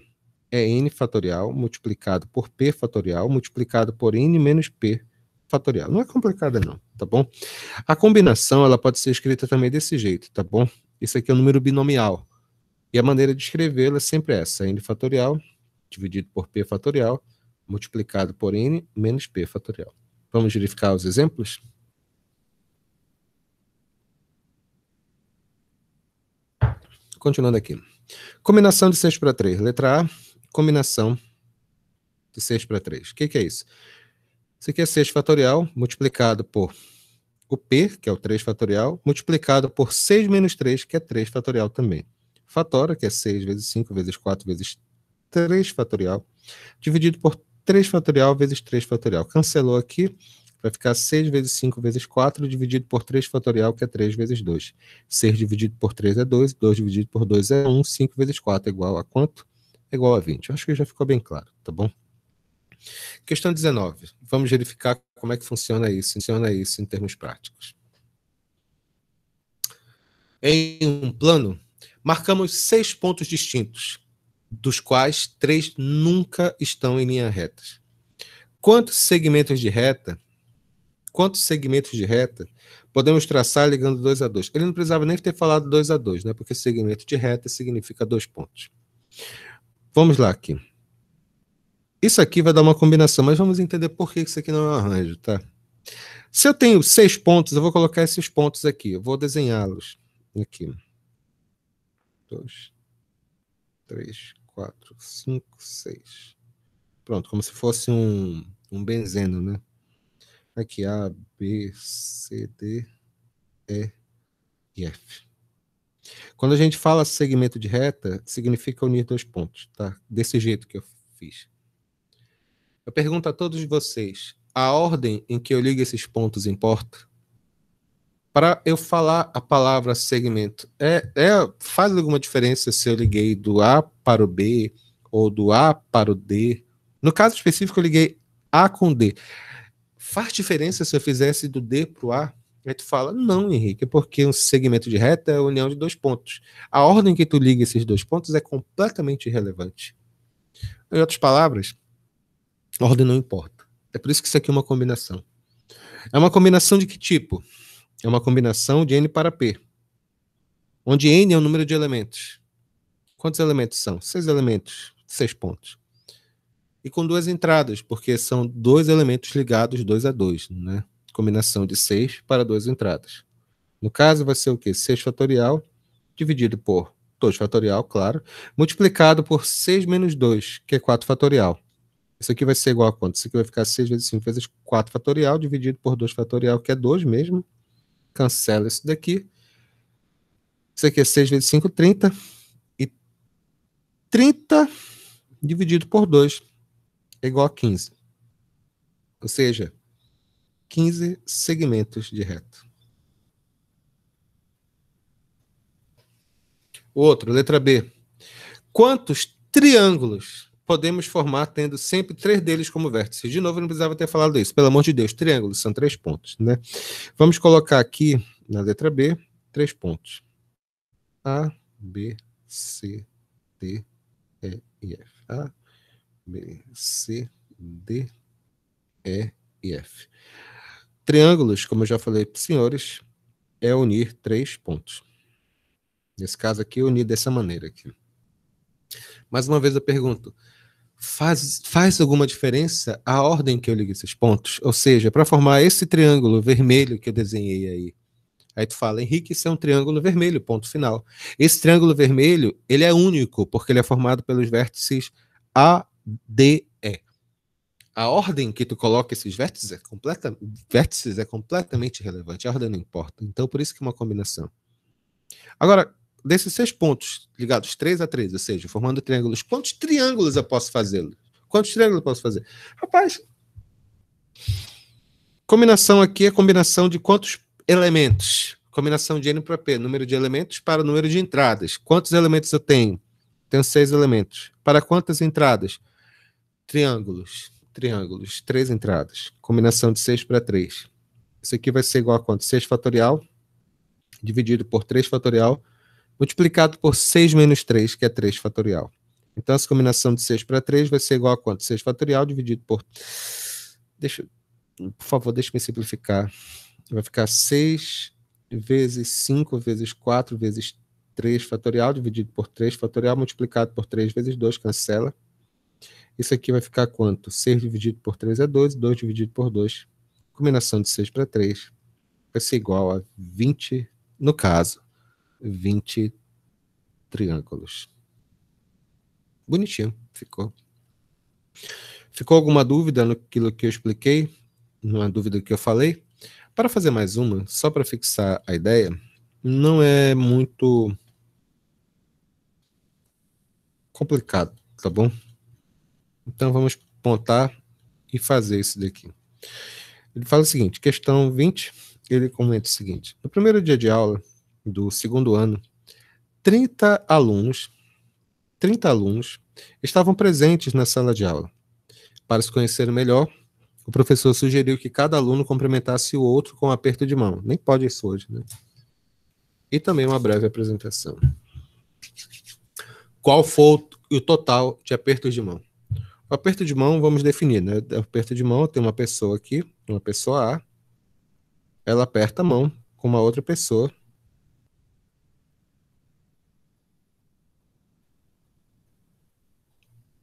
é n fatorial multiplicado por p fatorial multiplicado por n menos p fatorial. Não é complicada não, tá bom? A combinação ela pode ser escrita também desse jeito, tá bom? Isso aqui é um número binomial. E a maneira de escrevê-la é sempre essa, n fatorial dividido por p fatorial multiplicado por n menos p fatorial. Vamos verificar os exemplos? Continuando aqui. Combinação de 6 para 3. Letra A, combinação de 6 para 3. O que, que, é isso? Isso aqui é 6 fatorial multiplicado por o P, que é o 3 fatorial, multiplicado por 6 menos 3, que é 3 fatorial também. Fatora, que é 6 vezes 5 vezes 4 vezes 3 fatorial, dividido por 3 fatorial vezes 3 fatorial. Cancelou aqui, vai ficar 6 vezes 5 vezes 4 dividido por 3 fatorial, que é 3 vezes 2. 6 dividido por 3 é 2, 2 dividido por 2 é 1, 5 vezes 4 é igual a quanto? é igual a 20. Eu acho que já ficou bem claro, tá bom? Questão 19. Vamos verificar como é que funciona isso, funciona isso em termos práticos. Em um plano, marcamos seis pontos distintos, dos quais três nunca estão em linha reta. Quantos segmentos de reta? Quantos segmentos de reta podemos traçar ligando dois a dois? Ele não precisava nem ter falado dois a dois, né? Porque segmento de reta significa dois pontos. Vamos lá aqui. Isso aqui vai dar uma combinação, mas vamos entender por que isso aqui não é um arranjo, tá? Se eu tenho seis pontos, eu vou colocar esses pontos aqui. Eu vou desenhá-los aqui. Dois, três, quatro, cinco, seis. Pronto, como se fosse um, um benzeno, né? Aqui, A, B, C, D, E e F. Quando a gente fala segmento de reta, significa unir dois pontos, tá? Desse jeito que eu fiz. Eu pergunto a todos vocês, a ordem em que eu ligo esses pontos importa? Para eu falar a palavra segmento, é, é, faz alguma diferença se eu liguei do A para o B ou do A para o D? No caso específico, eu liguei A com D. Faz diferença se eu fizesse do D para o A? Aí tu fala, não, Henrique, porque um segmento de reta é a união de dois pontos. A ordem que tu liga esses dois pontos é completamente irrelevante. Em outras palavras, ordem não importa. É por isso que isso aqui é uma combinação. É uma combinação de que tipo? É uma combinação de N para P, onde N é o número de elementos. Quantos elementos são? Seis elementos, seis pontos. E com duas entradas, porque são dois elementos ligados dois a dois, né? combinação de 6 para duas entradas. No caso, vai ser o quê? 6 fatorial dividido por 2 fatorial, claro, multiplicado por 6 menos 2, que é 4 fatorial. Isso aqui vai ser igual a quanto? Isso aqui vai ficar 6 vezes 5 vezes 4 fatorial, dividido por 2 fatorial, que é 2 mesmo. Cancela isso daqui. Isso aqui é 6 vezes 5, 30. E 30 dividido por 2 é igual a 15. Ou seja, 15 segmentos de reto. Outro, letra B. Quantos triângulos podemos formar tendo sempre três deles como vértices? De novo, não precisava ter falado isso. Pelo amor de Deus, triângulos são três pontos, né? Vamos colocar aqui na letra B três pontos. A, B, C, D, E e F. A, B, C, D, E e F. Triângulos, como eu já falei para os senhores, é unir três pontos. Nesse caso aqui, unir dessa maneira aqui. Mais uma vez eu pergunto, faz, faz alguma diferença a ordem que eu liguei esses pontos? Ou seja, para formar esse triângulo vermelho que eu desenhei aí, aí tu fala, Henrique, isso é um triângulo vermelho, ponto final. Esse triângulo vermelho, ele é único, porque ele é formado pelos vértices A, D a ordem que tu coloca esses vértices é, completa, vértices é completamente irrelevante. A ordem não importa. Então, por isso que é uma combinação. Agora, desses seis pontos ligados 3 a 3, ou seja, formando triângulos, quantos triângulos eu posso fazê-lo? Quantos triângulos eu posso fazer? Rapaz, combinação aqui é combinação de quantos elementos? Combinação de N para P, número de elementos para número de entradas. Quantos elementos eu tenho? Tenho seis elementos. Para quantas entradas? Triângulos triângulos, três entradas, combinação de 6 para 3. Isso aqui vai ser igual a quanto? 6 fatorial dividido por 3 fatorial multiplicado por 6 menos 3, que é 3 fatorial. Então, essa combinação de 6 para 3 vai ser igual a quanto? 6 fatorial dividido por... Deixa... Por favor, deixa me simplificar. Vai ficar 6 vezes 5 vezes 4 vezes 3 fatorial dividido por 3 fatorial multiplicado por 3 vezes 2, cancela. Isso aqui vai ficar quanto? 6 dividido por 3 é 12, 2 dividido por 2. Combinação de 6 para 3 vai ser igual a 20, no caso, 20 triângulos. Bonitinho, ficou. Ficou alguma dúvida naquilo que eu expliquei? Uma dúvida que eu falei? Para fazer mais uma, só para fixar a ideia, não é muito complicado, tá bom? Então vamos pontar e fazer isso daqui. Ele fala o seguinte, questão 20, ele comenta o seguinte: No primeiro dia de aula do segundo ano, 30 alunos, 30 alunos estavam presentes na sala de aula. Para se conhecer melhor, o professor sugeriu que cada aluno cumprimentasse o outro com um aperto de mão. Nem pode isso hoje, né? E também uma breve apresentação. Qual foi o total de apertos de mão? O aperto de mão, vamos definir, né? O aperto de mão, tem uma pessoa aqui, uma pessoa A, ela aperta a mão com uma outra pessoa.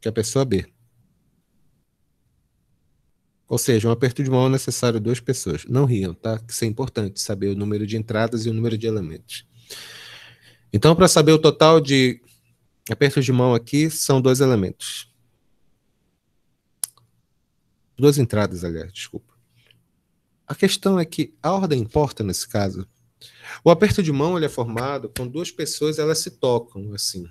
Que é a pessoa B. Ou seja, um aperto de mão é necessário duas pessoas. Não riam, tá? Isso é importante, saber o número de entradas e o número de elementos. Então, para saber o total de apertos de mão aqui, são dois elementos. Duas entradas, aliás, desculpa. A questão é que a ordem importa nesse caso. O aperto de mão ele é formado quando duas pessoas elas se tocam assim.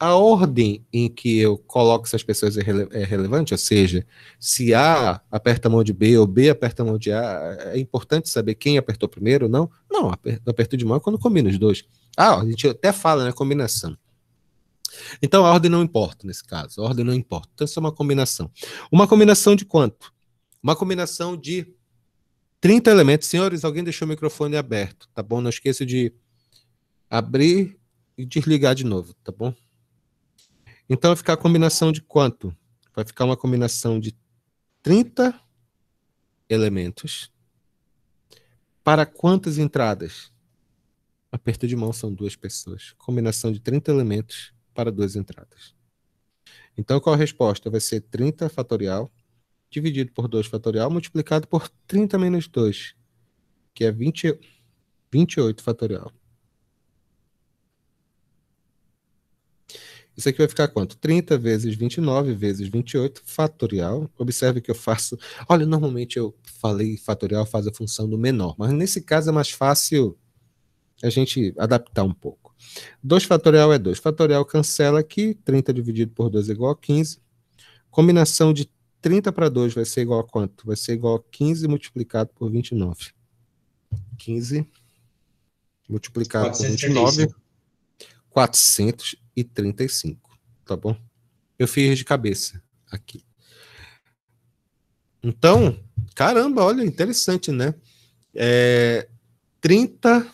A ordem em que eu coloco essas pessoas é, rele é relevante, ou seja, se A aperta a mão de B ou B aperta a mão de A, é importante saber quem apertou primeiro ou não? Não, aper aperto de mão é quando combina os dois. Ah, a gente até fala, né? Combinação. Então a ordem não importa nesse caso, a ordem não importa. Então isso é uma combinação. Uma combinação de quanto? Uma combinação de 30 elementos. Senhores, alguém deixou o microfone aberto, tá bom? Não esqueça de abrir e desligar de novo, tá bom? Então vai ficar a combinação de quanto? Vai ficar uma combinação de 30 elementos para quantas entradas? Aperto de mão são duas pessoas. Combinação de 30 elementos para duas entradas. Então, qual a resposta? Vai ser 30 fatorial dividido por 2 fatorial multiplicado por 30 menos 2, que é 20, 28 fatorial. Isso aqui vai ficar quanto? 30 vezes 29 vezes 28 fatorial. Observe que eu faço... Olha, normalmente eu falei fatorial faz a função do menor, mas nesse caso é mais fácil a gente adaptar um pouco. 2 fatorial é 2. Fatorial cancela aqui, 30 dividido por 2 é igual a 15. Combinação de 30 para 2 vai ser igual a quanto? Vai ser igual a 15 multiplicado por 29. 15 multiplicado 435. por 29, 435, tá bom? Eu fiz de cabeça aqui. Então, caramba, olha, interessante, né? É, 30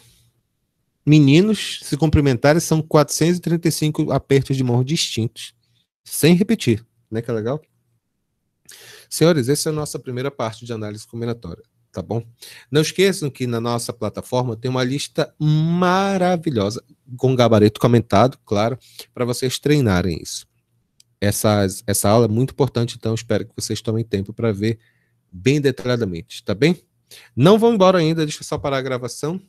meninos se cumprimentarem são 435 apertos de mão distintos, sem repetir. Né, que é legal? Senhores, essa é a nossa primeira parte de análise combinatória, tá bom? Não esqueçam que na nossa plataforma tem uma lista maravilhosa, com gabarito comentado, claro, para vocês treinarem isso. Essas, essa aula é muito importante, então espero que vocês tomem tempo para ver bem detalhadamente, tá bem? Não vão embora ainda, deixa eu só parar a gravação.